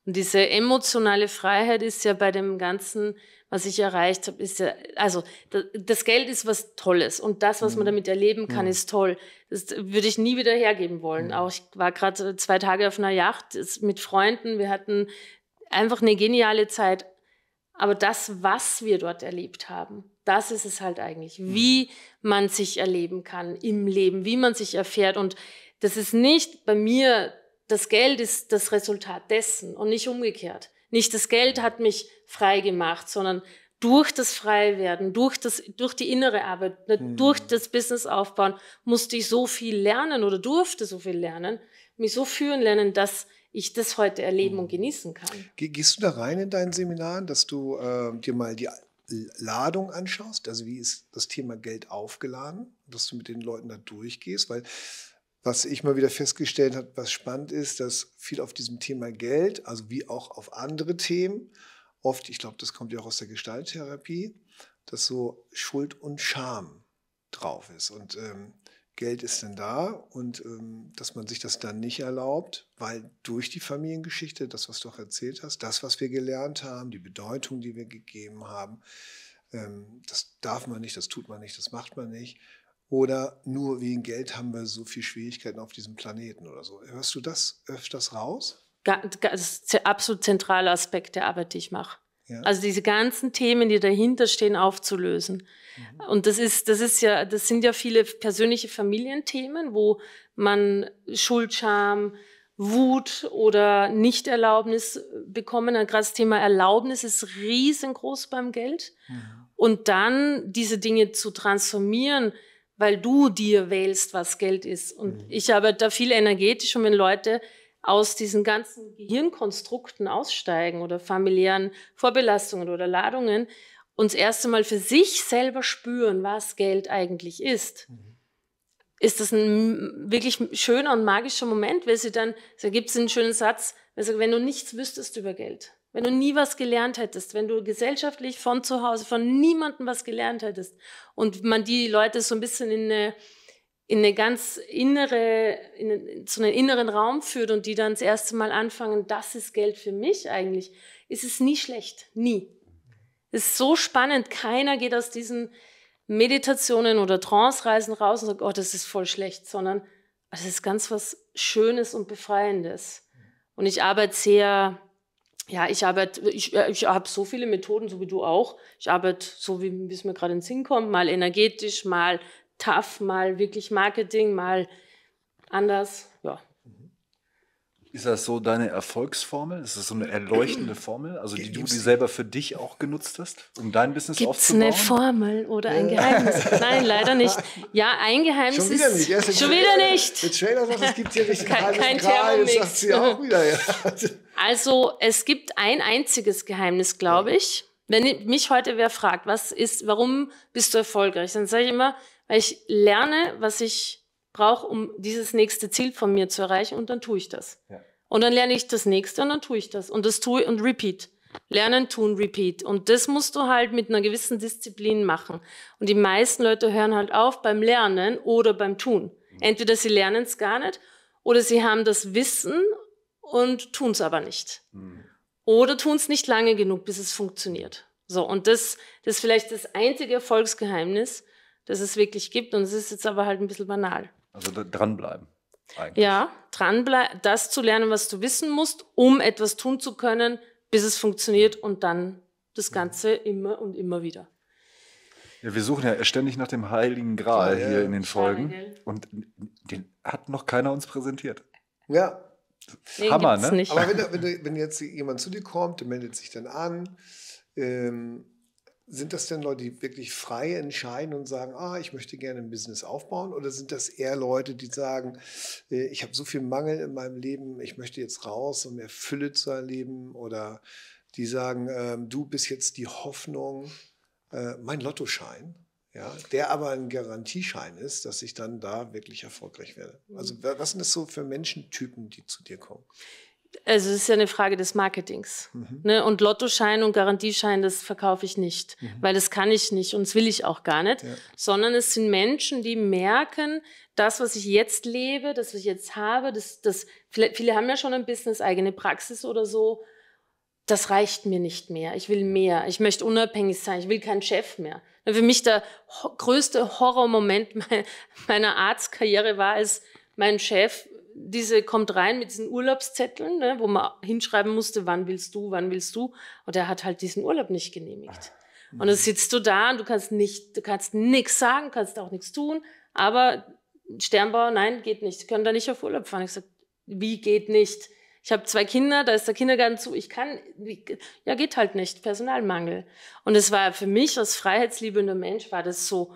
Und diese emotionale Freiheit ist ja bei dem Ganzen, was ich erreicht habe, ist ja, also das Geld ist was Tolles und das, was man mhm. damit erleben kann, ja. Mhm. ist toll. Das würde ich nie wieder hergeben wollen. Ja. Mhm. Auch ich war gerade zwei Tage auf einer Yacht mit Freunden, wir hatten einfach eine geniale Zeit. Aber das, was wir dort erlebt haben, das ist es halt eigentlich, ja. wie man sich erleben kann im Leben, wie man sich erfährt. Und das ist nicht bei mir das Geld ist das Resultat dessen und nicht umgekehrt. Nicht das Geld hat mich frei gemacht, sondern durch das Freiwerden, durch, das, durch die innere Arbeit, ne, mhm. durch das Business aufbauen, musste ich so viel lernen oder durfte so viel lernen, mich so führen lernen, dass ich das heute erleben mhm. und genießen kann. gehst du da rein in deinen Seminaren, dass du äh, dir mal die Ladung anschaust? Also wie ist das Thema Geld aufgeladen? Dass du mit den Leuten da durchgehst? Weil was ich mal wieder festgestellt habe, was spannend ist, dass viel auf diesem Thema Geld, also wie auch auf andere Themen, oft, ich glaube, das kommt ja auch aus der Gestalttherapie, dass so Schuld und Scham drauf ist. Und ähm, Geld ist denn da und ähm, dass man sich das dann nicht erlaubt, weil durch die Familiengeschichte, das, was du auch erzählt hast, das, was wir gelernt haben, die Bedeutung, die wir gegeben haben, ähm, das darf man nicht, das tut man nicht, das macht man nicht oder nur wegen Geld haben wir so viele Schwierigkeiten auf diesem Planeten oder so. Hörst du das öfters raus? Das ist der absolut zentrale Aspekt der Arbeit, die ich mache. Ja. Also diese ganzen Themen, die dahinter stehen, aufzulösen. Mhm. Und das ist, das ist ja, das sind ja viele persönliche Familienthemen, wo man Schuldscham, Wut oder Nichterlaubnis bekommen. Gerade das Thema Erlaubnis ist riesengroß beim Geld. Mhm. Und dann diese Dinge zu transformieren, weil du dir wählst, was Geld ist. Und mhm. ich arbeite da viel energetisch und wenn Leute aus diesen ganzen Gehirnkonstrukten aussteigen oder familiären Vorbelastungen oder Ladungen und das erste Mal für sich selber spüren, was Geld eigentlich ist, mhm. ist das ein wirklich schöner und magischer Moment, weil sie dann, da gibt es einen schönen Satz, wenn du nichts wüsstest über Geld, wenn du nie was gelernt hättest, wenn du gesellschaftlich von zu Hause, von niemandem was gelernt hättest und man die Leute so ein bisschen in eine, in eine ganz innere, in einen, zu einem inneren Raum führt und die dann das erste Mal anfangen, das ist Geld für mich eigentlich, ist es nie schlecht, nie. Es ist so spannend, keiner geht aus diesen Meditationen oder Trance-Reisen raus und sagt, oh, das ist voll schlecht, sondern es ist ganz was Schönes und Befreiendes. Und ich arbeite sehr ja, ich arbeite, ich, äh, ich habe so viele Methoden, so wie du auch. Ich arbeite so, wie es mir gerade in den Sinn kommt, mal energetisch, mal tough, mal wirklich Marketing, mal anders. Ist das so deine Erfolgsformel? Ist das so eine erleuchtende Formel, also die du die selber für dich auch genutzt hast, um dein Business Gibt's aufzubauen? Gibt es eine Formel oder ein äh. Geheimnis? Nein, leider nicht. Ja, ein Geheimnis schon wieder nicht. Erst schon wieder nicht. Mit Trailer sagt, es gibt hier richtig kein, kein Thermomix. Sagt sie auch wieder, ja. Also es gibt ein einziges Geheimnis, glaube ich. Wenn mich heute wer fragt, was ist, warum bist du erfolgreich, dann sage ich immer, weil ich lerne, was ich brauche, um dieses nächste Ziel von mir zu erreichen und dann tue ich das. Ja. Und dann lerne ich das nächste und dann tue ich das und das tue und repeat. Lernen, tun, repeat. Und das musst du halt mit einer gewissen Disziplin machen. Und die meisten Leute hören halt auf beim Lernen oder beim Tun. Mhm. Entweder sie lernen es gar nicht oder sie haben das Wissen und tun es aber nicht. Mhm. Oder tun es nicht lange genug, bis es funktioniert. So, und das, das ist vielleicht das einzige Erfolgsgeheimnis, das es wirklich gibt. Und es ist jetzt aber halt ein bisschen banal. Also dranbleiben. Eigentlich. Ja, dranbleiben, das zu lernen, was du wissen musst, um etwas tun zu können, bis es funktioniert und dann das mhm. Ganze mhm. immer und immer wieder. Ja, wir suchen ja ständig nach dem Heiligen Gral ja, hier ja. in den Folgen. Und den hat noch keiner uns präsentiert. Ja. Nee, Hammer, ne? Nicht. Aber wenn, wenn, wenn, jetzt jemand zu dir kommt, der meldet sich dann an, ähm, sind das denn Leute, die wirklich frei entscheiden und sagen, ah, ich möchte gerne ein Business aufbauen? Oder sind das eher Leute, die sagen, äh, ich habe so viel Mangel in meinem Leben, ich möchte jetzt raus, um mehr Fülle zu erleben? Oder die sagen, ähm, du bist jetzt die Hoffnung, äh, mein Lottoschein, ja, der aber ein Garantieschein ist, dass ich dann da wirklich erfolgreich werde. Also was sind das so für Menschentypen, die zu dir kommen? Also es ist ja eine Frage des Marketings. Mhm. Ne? Und Lottoschein und Garantieschein, das verkaufe ich nicht, mhm. weil das kann ich nicht und das will ich auch gar nicht, ja. sondern es sind Menschen, die merken, das, was ich jetzt lebe, das, was ich jetzt habe, das, das, viele haben ja schon ein Business, eigene Praxis oder so, das reicht mir nicht mehr. Ich will mehr. Ich möchte unabhängig sein. Ich will keinen Chef mehr. Ne, für mich der größte Horrormoment meiner Arztkarriere war es, mein Chef diese kommt rein mit diesen Urlaubszetteln, ne, wo man hinschreiben musste, wann willst du, wann willst du. Und er hat halt diesen Urlaub nicht genehmigt. Ah, und dann mhm. sitzt du da und du kannst nicht, du kannst nichts sagen, kannst auch nichts tun. Aber Sternbauer, nein, geht nicht. Sie können da nicht auf Urlaub fahren. Ich sage, wie geht nicht? Ich habe zwei Kinder, da ist der Kindergarten zu. Ich kann, ja, geht halt nicht. Personalmangel. Und es war für mich als freiheitsliebender Mensch war das so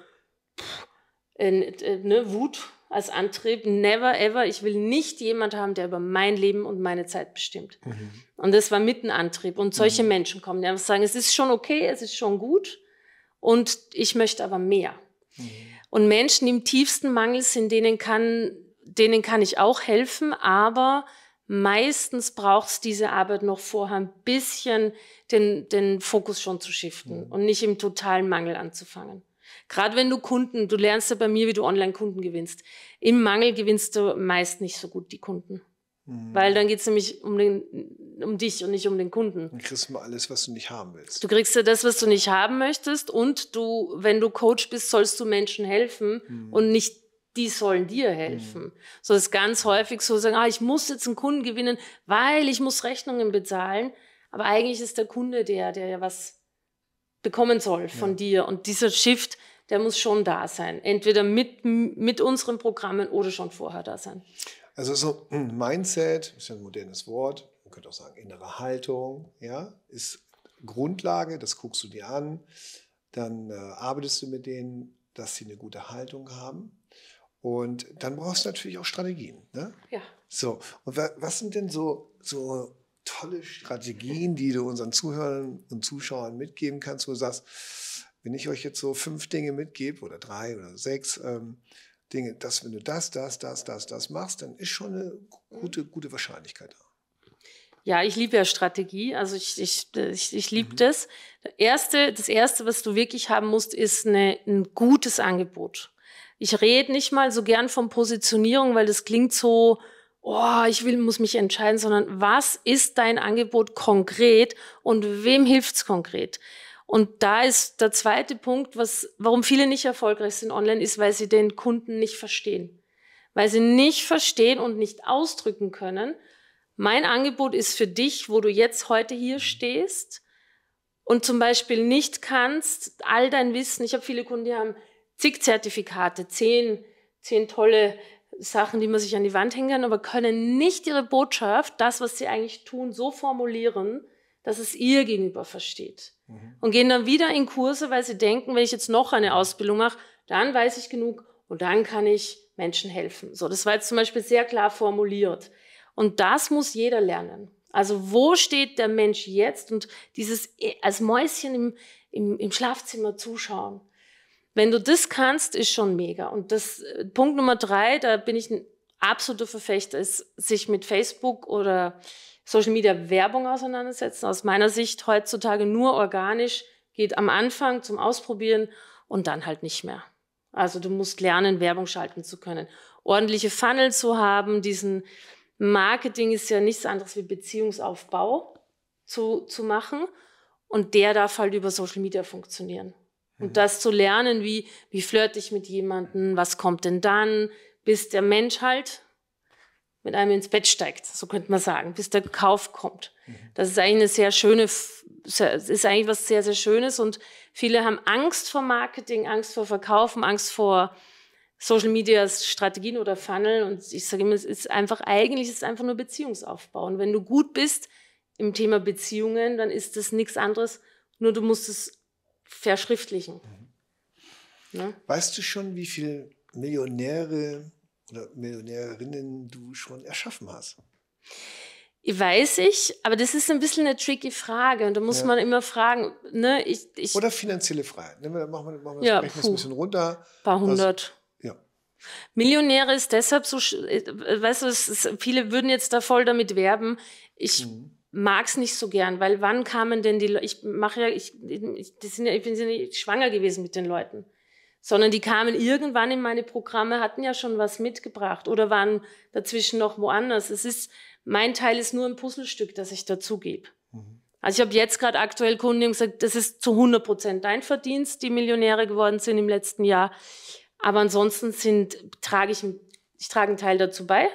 pff, äh, äh, ne Wut als Antrieb, never ever, ich will nicht jemand haben, der über mein Leben und meine Zeit bestimmt. Mhm. Und das war mit ein Antrieb. Und solche mhm. Menschen kommen, die einfach sagen, es ist schon okay, es ist schon gut und ich möchte aber mehr. Mhm. Und Menschen im tiefsten Mangel sind, denen kann, denen kann ich auch helfen, aber meistens braucht es diese Arbeit noch vorher ein bisschen den, den Fokus schon zu shiften mhm. und nicht im totalen Mangel anzufangen. Gerade wenn du Kunden, du lernst ja bei mir, wie du Online-Kunden gewinnst. Im Mangel gewinnst du meist nicht so gut die Kunden. Mhm. Weil dann geht es nämlich um, den, um dich und nicht um den Kunden. Dann kriegst du mal alles, was du nicht haben willst. Du kriegst ja das, was du nicht haben möchtest und du, wenn du Coach bist, sollst du Menschen helfen mhm. und nicht die sollen dir helfen. Mhm. So ist ganz häufig so sagen, ah, ich muss jetzt einen Kunden gewinnen, weil ich muss Rechnungen bezahlen. Aber eigentlich ist der Kunde der, der ja was bekommen soll von ja. dir. Und dieser Shift, der muss schon da sein. Entweder mit, mit unseren Programmen oder schon vorher da sein. Also so ein Mindset, ist ja ein modernes Wort, man könnte auch sagen innere Haltung, ja, ist Grundlage, das guckst du dir an, dann äh, arbeitest du mit denen, dass sie eine gute Haltung haben. Und dann brauchst du natürlich auch Strategien. Ne? Ja. So, und was sind denn so, so tolle Strategien, die du unseren Zuhörern und Zuschauern mitgeben kannst, wo du sagst, wenn ich euch jetzt so fünf Dinge mitgebe oder drei oder sechs ähm, Dinge, dass wenn du das, das, das, das, das machst, dann ist schon eine gute, mhm. gute Wahrscheinlichkeit da. Ja, ich liebe ja Strategie. Also ich, ich, ich, ich liebe mhm. das. Das erste, das erste, was du wirklich haben musst, ist eine, ein gutes Angebot. Ich rede nicht mal so gern von Positionierung, weil das klingt so, oh, ich will, muss mich entscheiden, sondern was ist dein Angebot konkret und wem hilft es konkret? Und da ist der zweite Punkt, was, warum viele nicht erfolgreich sind online, ist, weil sie den Kunden nicht verstehen. Weil sie nicht verstehen und nicht ausdrücken können, mein Angebot ist für dich, wo du jetzt heute hier stehst und zum Beispiel nicht kannst, all dein Wissen, ich habe viele Kunden, die haben zig Zertifikate, zehn, zehn tolle Sachen, die man sich an die Wand hängen kann, aber können nicht ihre Botschaft, das, was sie eigentlich tun, so formulieren, dass es ihr gegenüber versteht mhm. und gehen dann wieder in Kurse, weil sie denken, wenn ich jetzt noch eine Ausbildung mache, dann weiß ich genug und dann kann ich Menschen helfen. So, das war jetzt zum Beispiel sehr klar formuliert. Und das muss jeder lernen. Also wo steht der Mensch jetzt und dieses äh, als Mäuschen im, im, im Schlafzimmer zuschauen. Wenn du das kannst, ist schon mega. Und das äh, Punkt Nummer drei, da bin ich ein absoluter Verfechter, ist sich mit Facebook oder Social Media Werbung auseinandersetzen. Aus meiner Sicht heutzutage nur organisch geht am Anfang zum Ausprobieren und dann halt nicht mehr. Also du musst lernen, Werbung schalten zu können, ordentliche Funnel zu haben. Diesen Marketing ist ja nichts anderes wie Beziehungsaufbau zu, zu machen und der darf halt über Social Media funktionieren. Und mhm. das zu lernen, wie, wie flirte ich mit jemandem, was kommt denn dann, bis der Mensch halt mit einem ins Bett steigt, so könnte man sagen, bis der Kauf kommt. Das ist eigentlich eine sehr schöne, ist eigentlich was sehr, sehr Schönes und viele haben Angst vor Marketing, Angst vor Verkaufen, Angst vor Social Media Strategien oder Funnel und ich sage immer, es ist einfach, eigentlich ist es einfach nur Beziehungsaufbau. Und wenn du gut bist im Thema Beziehungen, dann ist das nichts anderes, nur du musst es verschriftlichen. Mhm. Ne? Weißt du schon, wie viele Millionäre oder Millionärinnen du schon erschaffen hast? Weiß ich, aber das ist ein bisschen eine tricky Frage und da muss ja. man immer fragen. Ne, ich, ich Oder finanzielle Freiheit. Ne, dann machen wir, machen wir ja, das puh, ein bisschen runter. Ein paar hundert. Was, ja. Millionäre ist deshalb so, äh, äh, weißt du, ist, viele würden jetzt da voll damit werben. Ich mhm. mag es nicht so gern, weil wann kamen denn die Leute, ich mache ja, ich, ich, ja, ich bin ja schwanger gewesen mit den Leuten sondern die kamen irgendwann in meine Programme, hatten ja schon was mitgebracht oder waren dazwischen noch woanders. Es ist, mein Teil ist nur ein Puzzlestück, das ich dazugebe. Mhm. Also ich habe jetzt gerade aktuell Kunden, die gesagt, das ist zu 100 Prozent dein Verdienst, die Millionäre geworden sind im letzten Jahr. Aber ansonsten sind, trage ich, ich trage einen Teil dazu bei,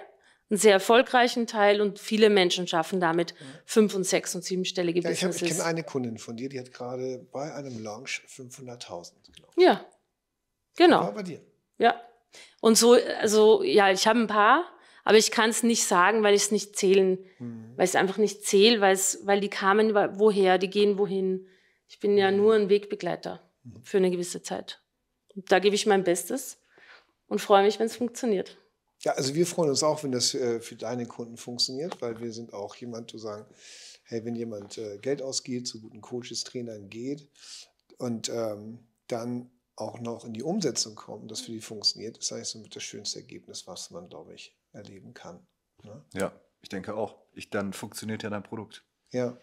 einen sehr erfolgreichen Teil und viele Menschen schaffen damit mhm. fünf- und sechs- und siebenstellige ja, Businesses. Ich, ich kenne eine Kundin von dir, die hat gerade bei einem Launch 500.000 gelaufen. Ja, Genau. War bei dir. Ja. Und so, also ja, ich habe ein paar, aber ich kann es nicht sagen, weil ich es nicht zählen, mhm. weil ich es einfach nicht zähle, weil die kamen woher, die gehen wohin. Ich bin ja mhm. nur ein Wegbegleiter mhm. für eine gewisse Zeit. Und da gebe ich mein Bestes und freue mich, wenn es funktioniert. Ja, also wir freuen uns auch, wenn das äh, für deine Kunden funktioniert, weil wir sind auch jemand, zu sagen, hey, wenn jemand äh, Geld ausgeht, zu guten Coaches, Trainern geht und ähm, dann auch noch in die Umsetzung kommen, dass für die funktioniert, ist eigentlich so mit das schönste Ergebnis, was man, glaube ich, erleben kann. Ne? Ja, ich denke auch. Ich, dann funktioniert ja dein Produkt. Ja.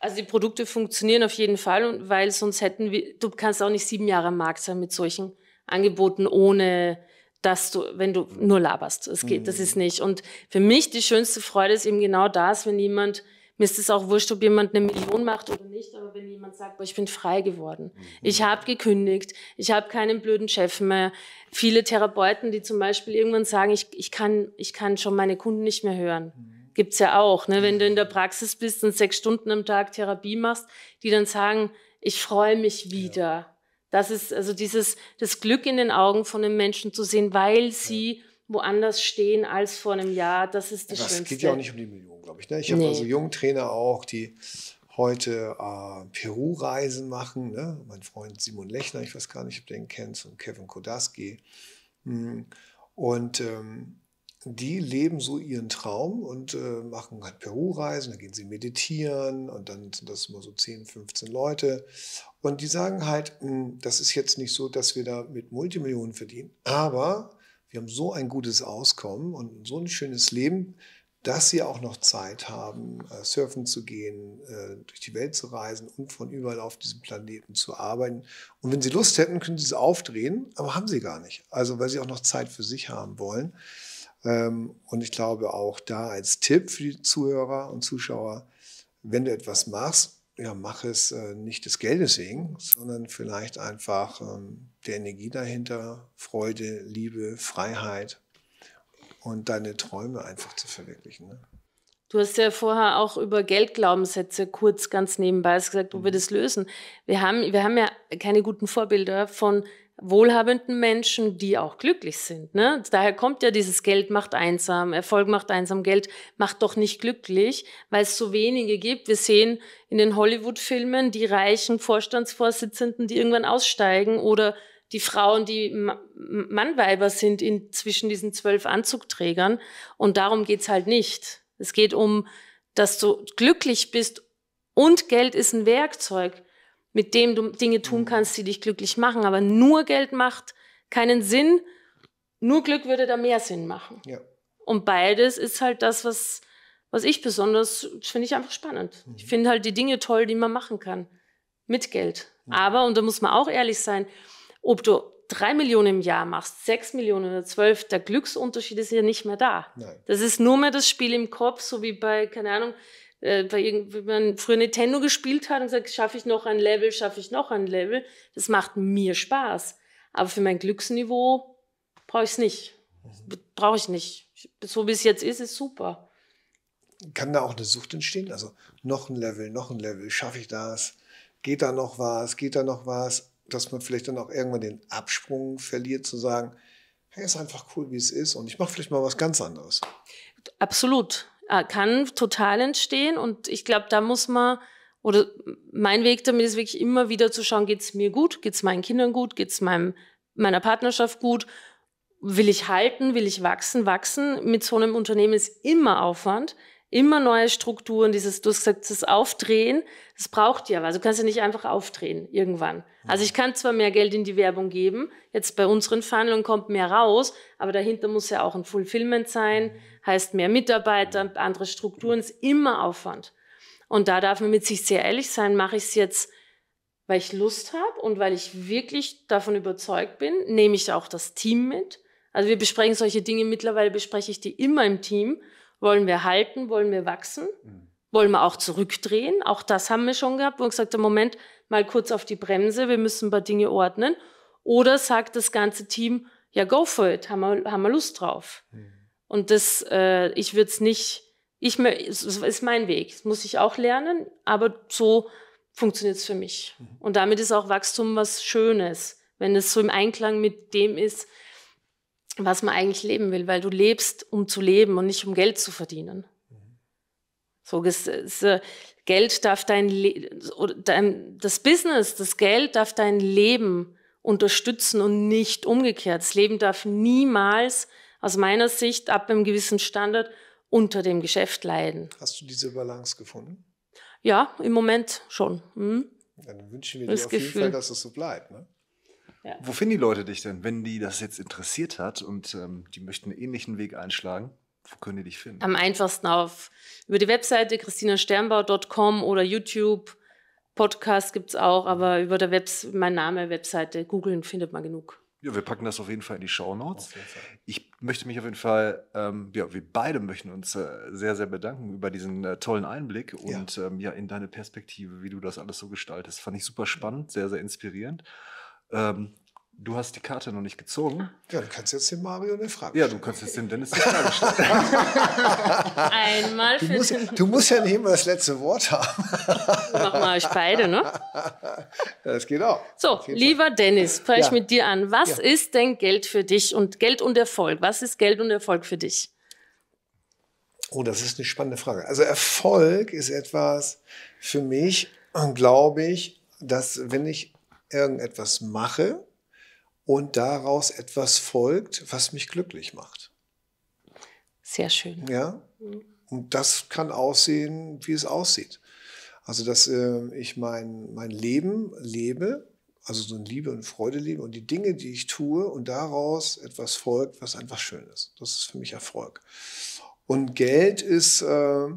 Also die Produkte funktionieren auf jeden Fall, weil sonst hätten wir, du kannst auch nicht sieben Jahre am Markt sein mit solchen Angeboten, ohne dass du, wenn du nur laberst. Es geht, mhm. das ist nicht. Und für mich die schönste Freude ist eben genau das, wenn jemand mir ist es auch wurscht, ob jemand eine Million macht oder nicht, aber wenn jemand sagt, boah, ich bin frei geworden, mhm. ich habe gekündigt, ich habe keinen blöden Chef mehr. Viele Therapeuten, die zum Beispiel irgendwann sagen, ich, ich, kann, ich kann schon meine Kunden nicht mehr hören. Mhm. Gibt's ja auch, ne? wenn du in der mhm. Praxis bist und sechs Stunden am Tag Therapie machst, die dann sagen, ich freue mich wieder. Ja. Das ist also dieses, das Glück in den Augen von den Menschen zu sehen, weil sie ja. woanders stehen als vor einem Jahr, das ist das Aber Schönste. Es geht ja auch nicht um die Million glaube ich. Ne? Ich habe nee. also Trainer auch, die heute äh, Peru-Reisen machen. Ne? Mein Freund Simon Lechner, ich weiß gar nicht, ob du den kennst, und Kevin Kodaski. Hm. Und ähm, die leben so ihren Traum und äh, machen halt Peru-Reisen, da gehen sie meditieren und dann sind das immer so 10, 15 Leute. Und die sagen halt, mh, hm, das ist jetzt nicht so, dass wir da mit Multimillionen verdienen, aber wir haben so ein gutes Auskommen und so ein schönes Leben, dass sie auch noch Zeit haben, äh, surfen zu gehen, äh, durch die Welt zu reisen und von überall auf diesem Planeten zu arbeiten. Und wenn sie Lust hätten, können sie es aufdrehen, aber haben sie gar nicht. Also weil sie auch noch Zeit für sich haben wollen. Ähm, und ich glaube auch da als Tipp für die Zuhörer und Zuschauer, wenn du etwas machst, ja, mach es äh, nicht des Geldes wegen, sondern vielleicht einfach ähm, der Energie dahinter, Freude, Liebe, Freiheit, und deine Träume einfach zu verwirklichen. Ne? Du hast ja vorher auch über Geldglaubenssätze kurz ganz nebenbei gesagt, wo mhm. wir das lösen. Wir haben, wir haben ja keine guten Vorbilder von wohlhabenden Menschen, die auch glücklich sind. Ne? Daher kommt ja dieses Geld macht einsam, Erfolg macht einsam, Geld macht doch nicht glücklich, weil es so wenige gibt. Wir sehen in den Hollywood-Filmen die reichen Vorstandsvorsitzenden, die irgendwann aussteigen oder die Frauen, die Mannweiber sind in, zwischen diesen zwölf Anzugträgern. Und darum geht's halt nicht. Es geht um, dass du glücklich bist und Geld ist ein Werkzeug, mit dem du Dinge tun mhm. kannst, die dich glücklich machen. Aber nur Geld macht keinen Sinn. Nur Glück würde da mehr Sinn machen. Ja. Und beides ist halt das, was, was ich besonders, finde ich einfach spannend. Mhm. Ich finde halt die Dinge toll, die man machen kann. Mit Geld. Mhm. Aber, und da muss man auch ehrlich sein, ob du drei Millionen im Jahr machst, sechs Millionen oder zwölf, der Glücksunterschied ist ja nicht mehr da. Nein. Das ist nur mehr das Spiel im Kopf, so wie bei, keine Ahnung, äh, bei wenn man früher Nintendo gespielt hat und sagt, schaffe ich noch ein Level, schaffe ich noch ein Level. Das macht mir Spaß. Aber für mein Glücksniveau brauche ich es nicht. Brauche ich nicht. So wie es jetzt ist, ist super. Kann da auch eine Sucht entstehen? Also noch ein Level, noch ein Level, schaffe ich das? Geht da noch was? Geht da noch was? dass man vielleicht dann auch irgendwann den Absprung verliert, zu sagen, hey, ist einfach cool, wie es ist und ich mache vielleicht mal was ganz anderes. Absolut. Äh, kann total entstehen und ich glaube, da muss man, oder mein Weg damit ist wirklich immer wieder zu schauen, geht es mir gut, geht es meinen Kindern gut, geht es meiner Partnerschaft gut, will ich halten, will ich wachsen, wachsen. Mit so einem Unternehmen ist immer Aufwand immer neue Strukturen, dieses, du hast gesagt, das Aufdrehen, das braucht ja was. Du kannst ja nicht einfach aufdrehen irgendwann. Also ich kann zwar mehr Geld in die Werbung geben, jetzt bei unseren Verhandlungen kommt mehr raus, aber dahinter muss ja auch ein Fulfillment sein, heißt mehr Mitarbeiter, andere Strukturen, ist immer Aufwand. Und da darf man mit sich sehr ehrlich sein, mache ich es jetzt, weil ich Lust habe und weil ich wirklich davon überzeugt bin, nehme ich auch das Team mit. Also wir besprechen solche Dinge, mittlerweile bespreche ich die immer im Team wollen wir halten? Wollen wir wachsen? Mhm. Wollen wir auch zurückdrehen? Auch das haben wir schon gehabt, wo wir gesagt haben, Moment, mal kurz auf die Bremse, wir müssen ein paar Dinge ordnen. Oder sagt das ganze Team, ja, go for it, haben wir, haben wir Lust drauf. Mhm. Und das, äh, ich würde es nicht, ich, es ist mein Weg, das muss ich auch lernen, aber so funktioniert es für mich. Mhm. Und damit ist auch Wachstum was Schönes, wenn es so im Einklang mit dem ist, was man eigentlich leben will, weil du lebst, um zu leben und nicht um Geld zu verdienen. So, es, es, Geld darf dein, dein, das Business, das Geld darf dein Leben unterstützen und nicht umgekehrt. Das Leben darf niemals aus meiner Sicht ab einem gewissen Standard unter dem Geschäft leiden. Hast du diese Balance gefunden? Ja, im Moment schon. Hm? Dann wünschen wir das dir auf Gefühl. jeden Fall, dass es so bleibt. Ne? Ja. Wo finden die Leute dich denn, wenn die das jetzt interessiert hat und ähm, die möchten einen ähnlichen Weg einschlagen? Wo können die dich finden? Am einfachsten auf über die Webseite christinasternbau.com oder YouTube. Podcast gibt es auch, mhm. aber über der Webs mein Name, Webseite, googeln findet man genug. Ja, wir packen das auf jeden Fall in die Show Notes. Ich möchte mich auf jeden Fall, ähm, ja, wir beide möchten uns äh, sehr, sehr bedanken über diesen äh, tollen Einblick und ja. Ähm, ja, in deine Perspektive, wie du das alles so gestaltest. Fand ich super spannend, sehr, sehr inspirierend. Ähm, du hast die Karte noch nicht gezogen. Ah. Ja, du kannst jetzt den Mario eine Frage stellen. Ja, du kannst jetzt den Dennis eine Frage stellen. Einmal für du musst, du musst ja nicht immer das letzte Wort haben. Machen wir euch beide, ne? Das geht auch. So, lieber Fall. Dennis, fange ja. ich mit dir an. Was ja. ist denn Geld für dich und Geld und Erfolg? Was ist Geld und Erfolg für dich? Oh, das ist eine spannende Frage. Also Erfolg ist etwas für mich, glaube ich, dass wenn ich irgendetwas mache und daraus etwas folgt, was mich glücklich macht. Sehr schön. Ja. Und das kann aussehen, wie es aussieht. Also, dass äh, ich mein, mein Leben lebe, also so ein Liebe und Freude lebe und die Dinge, die ich tue und daraus etwas folgt, was einfach schön ist. Das ist für mich Erfolg. Und Geld ist, äh,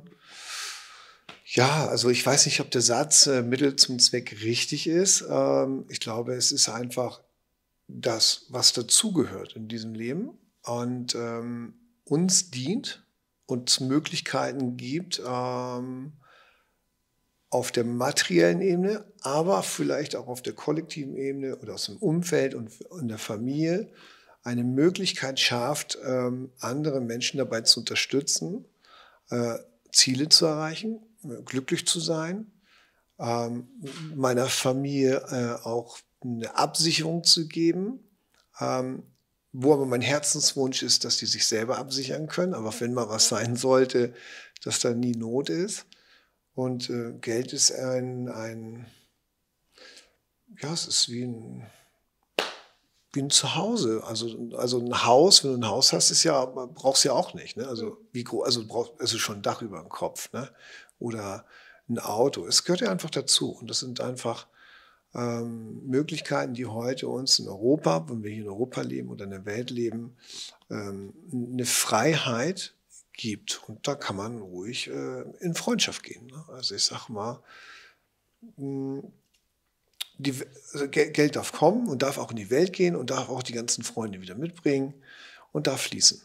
ja, also ich weiß nicht, ob der Satz äh, Mittel zum Zweck richtig ist. Ähm, ich glaube, es ist einfach das, was dazugehört in diesem Leben und ähm, uns dient, und Möglichkeiten gibt ähm, auf der materiellen Ebene, aber vielleicht auch auf der kollektiven Ebene oder aus dem Umfeld und in der Familie eine Möglichkeit schafft, ähm, andere Menschen dabei zu unterstützen, äh, Ziele zu erreichen glücklich zu sein, ähm, meiner Familie äh, auch eine Absicherung zu geben, ähm, wo aber mein Herzenswunsch ist, dass die sich selber absichern können, aber wenn mal was sein sollte, dass da nie Not ist. Und äh, Geld ist ein, ein, ja, es ist wie ein wie ein Zuhause. Also, also ein Haus, wenn du ein Haus hast, ist ja, brauchst du ja auch nicht. Ne? Also, mhm. wie groß, also brauchst also schon ein Dach über dem Kopf. Ne? Oder ein Auto. Es gehört ja einfach dazu. Und das sind einfach ähm, Möglichkeiten, die heute uns in Europa, wenn wir hier in Europa leben oder in der Welt leben, ähm, eine Freiheit gibt. Und da kann man ruhig äh, in Freundschaft gehen. Ne? Also ich sag mal, mh, hm, die, also Geld darf kommen und darf auch in die Welt gehen und darf auch die ganzen Freunde wieder mitbringen und darf fließen.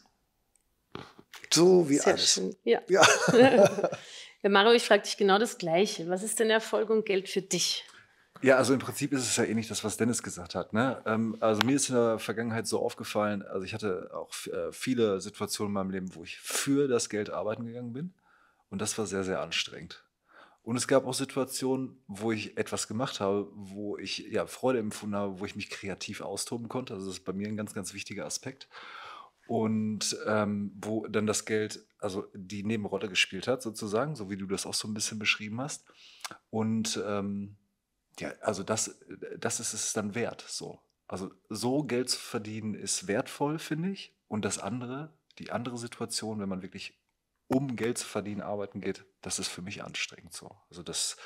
So wie Sehr alles. Schön. Ja. ja. Mario, ich frage dich genau das Gleiche. Was ist denn Erfolg und Geld für dich? Ja, also im Prinzip ist es ja ähnlich das, was Dennis gesagt hat. Ne? Ähm, also mir ist in der Vergangenheit so aufgefallen, also ich hatte auch äh, viele Situationen in meinem Leben, wo ich für das Geld arbeiten gegangen bin. Und das war sehr, sehr anstrengend. Und es gab auch Situationen, wo ich etwas gemacht habe, wo ich ja, Freude empfunden habe, wo ich mich kreativ austoben konnte. Also das ist bei mir ein ganz, ganz wichtiger Aspekt. Und ähm, wo dann das Geld, also die Nebenrolle gespielt hat, sozusagen, so wie du das auch so ein bisschen beschrieben hast. Und ähm, ja, also das, das ist es dann wert, so. Also so Geld zu verdienen ist wertvoll, finde ich. Und das andere, die andere Situation, wenn man wirklich um Geld zu verdienen arbeiten geht, das ist für mich anstrengend so. Also das,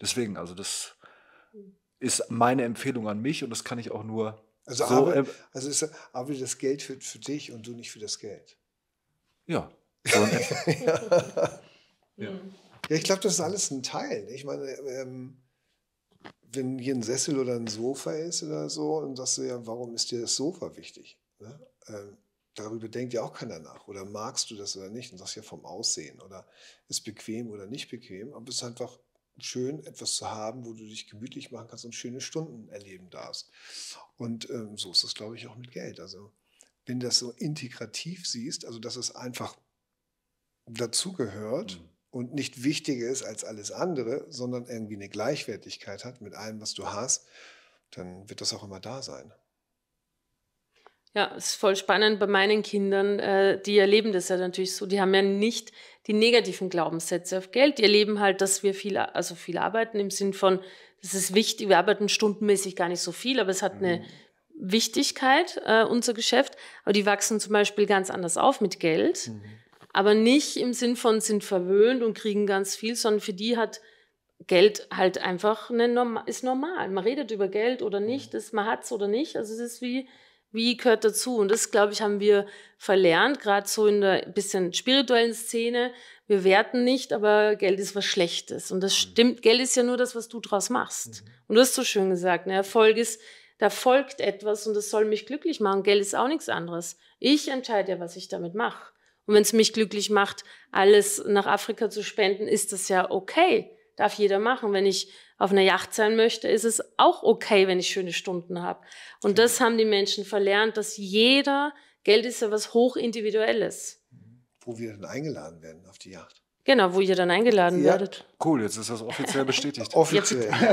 deswegen, also das ist meine Empfehlung an mich und das kann ich auch nur. Also, so aber, also ist, aber das Geld für, für dich und du nicht für das Geld. Ja. ja. ja. Ja, ich glaube, das ist alles ein Teil. Ne? Ich meine, ähm, wenn hier ein Sessel oder ein Sofa ist oder so, dann sagst du ja, warum ist dir das Sofa wichtig? Ne? Ähm, darüber denkt ja auch keiner nach. Oder magst du das oder nicht? Und das ja vom Aussehen. Oder ist bequem oder nicht bequem. Aber es ist einfach schön, etwas zu haben, wo du dich gemütlich machen kannst und schöne Stunden erleben darfst. Und ähm, so ist das, glaube ich, auch mit Geld. Also wenn du das so integrativ siehst, also dass es einfach dazugehört mhm. und nicht wichtiger ist als alles andere, sondern irgendwie eine Gleichwertigkeit hat mit allem, was du hast, dann wird das auch immer da sein. Ja, ist voll spannend bei meinen Kindern. Äh, die erleben das ja natürlich so. Die haben ja nicht die negativen Glaubenssätze auf Geld. Die erleben halt, dass wir viel, also viel arbeiten im Sinn von, das ist wichtig. Wir arbeiten stundenmäßig gar nicht so viel, aber es hat mhm. eine Wichtigkeit, äh, unser Geschäft. Aber die wachsen zum Beispiel ganz anders auf mit Geld. Mhm. Aber nicht im Sinn von sind verwöhnt und kriegen ganz viel, sondern für die hat Geld halt einfach eine, ist normal. Man redet über Geld oder mhm. nicht, das, man hat es oder nicht. Also es ist wie wie gehört dazu? Und das, glaube ich, haben wir verlernt, gerade so in der bisschen spirituellen Szene. Wir werten nicht, aber Geld ist was Schlechtes. Und das mhm. stimmt. Geld ist ja nur das, was du draus machst. Mhm. Und du hast so schön gesagt, ne? Erfolg ist, da folgt etwas und das soll mich glücklich machen. Geld ist auch nichts anderes. Ich entscheide ja, was ich damit mache. Und wenn es mich glücklich macht, alles nach Afrika zu spenden, ist das ja okay darf jeder machen. Wenn ich auf einer Yacht sein möchte, ist es auch okay, wenn ich schöne Stunden habe. Und das haben die Menschen verlernt, dass jeder, Geld ist ja was Hochindividuelles. Wo wir dann eingeladen werden auf die Yacht. Genau, wo ihr dann eingeladen ja. werdet. Cool, jetzt ist das offiziell bestätigt. offiziell.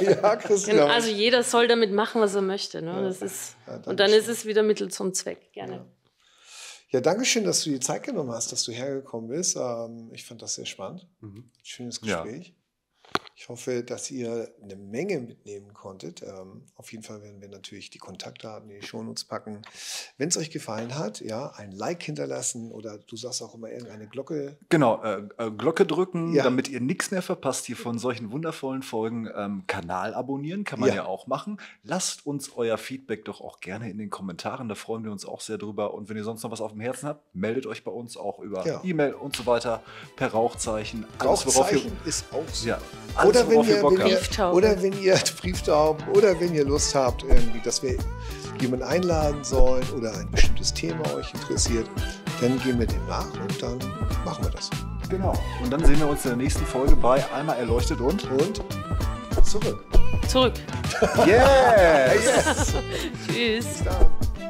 ja, Christian. Genau, also jeder soll damit machen, was er möchte. Ne? Ja. Ist, ja, und dann ist es wieder Mittel zum Zweck, gerne. Ja, danke schön, dass du dir Zeit genommen hast, dass du hergekommen bist. Ähm, ich fand das sehr spannend. Mhm. Schönes Gespräch. Ja. Ich hoffe, dass ihr eine Menge mitnehmen konntet. Ähm, auf jeden Fall werden wir natürlich die Kontaktdaten in die Shownotes packen. Wenn es euch gefallen hat, ja, ein Like hinterlassen oder du sagst auch immer irgendeine Glocke. Genau, äh, äh, Glocke drücken, ja. damit ihr nichts mehr verpasst hier von solchen wundervollen Folgen. Ähm, Kanal abonnieren kann man ja. ja auch machen. Lasst uns euer Feedback doch auch gerne in den Kommentaren, da freuen wir uns auch sehr drüber. Und wenn ihr sonst noch was auf dem Herzen habt, meldet euch bei uns auch über ja. E-Mail und so weiter, per Rauchzeichen. Alles, Rauchzeichen ihr, ist auch so. Ja, alles, oder wenn ihr, Bock wenn ihr, Oder wenn ihr Brieftauben oder wenn ihr Lust habt, irgendwie, dass wir jemanden einladen sollen oder ein bestimmtes Thema euch interessiert, dann gehen wir dem nach und dann machen wir das. Genau. Und dann sehen wir uns in der nächsten Folge bei Einmal erleuchtet und und zurück. Zurück. yes. yes. Tschüss. Bis dann.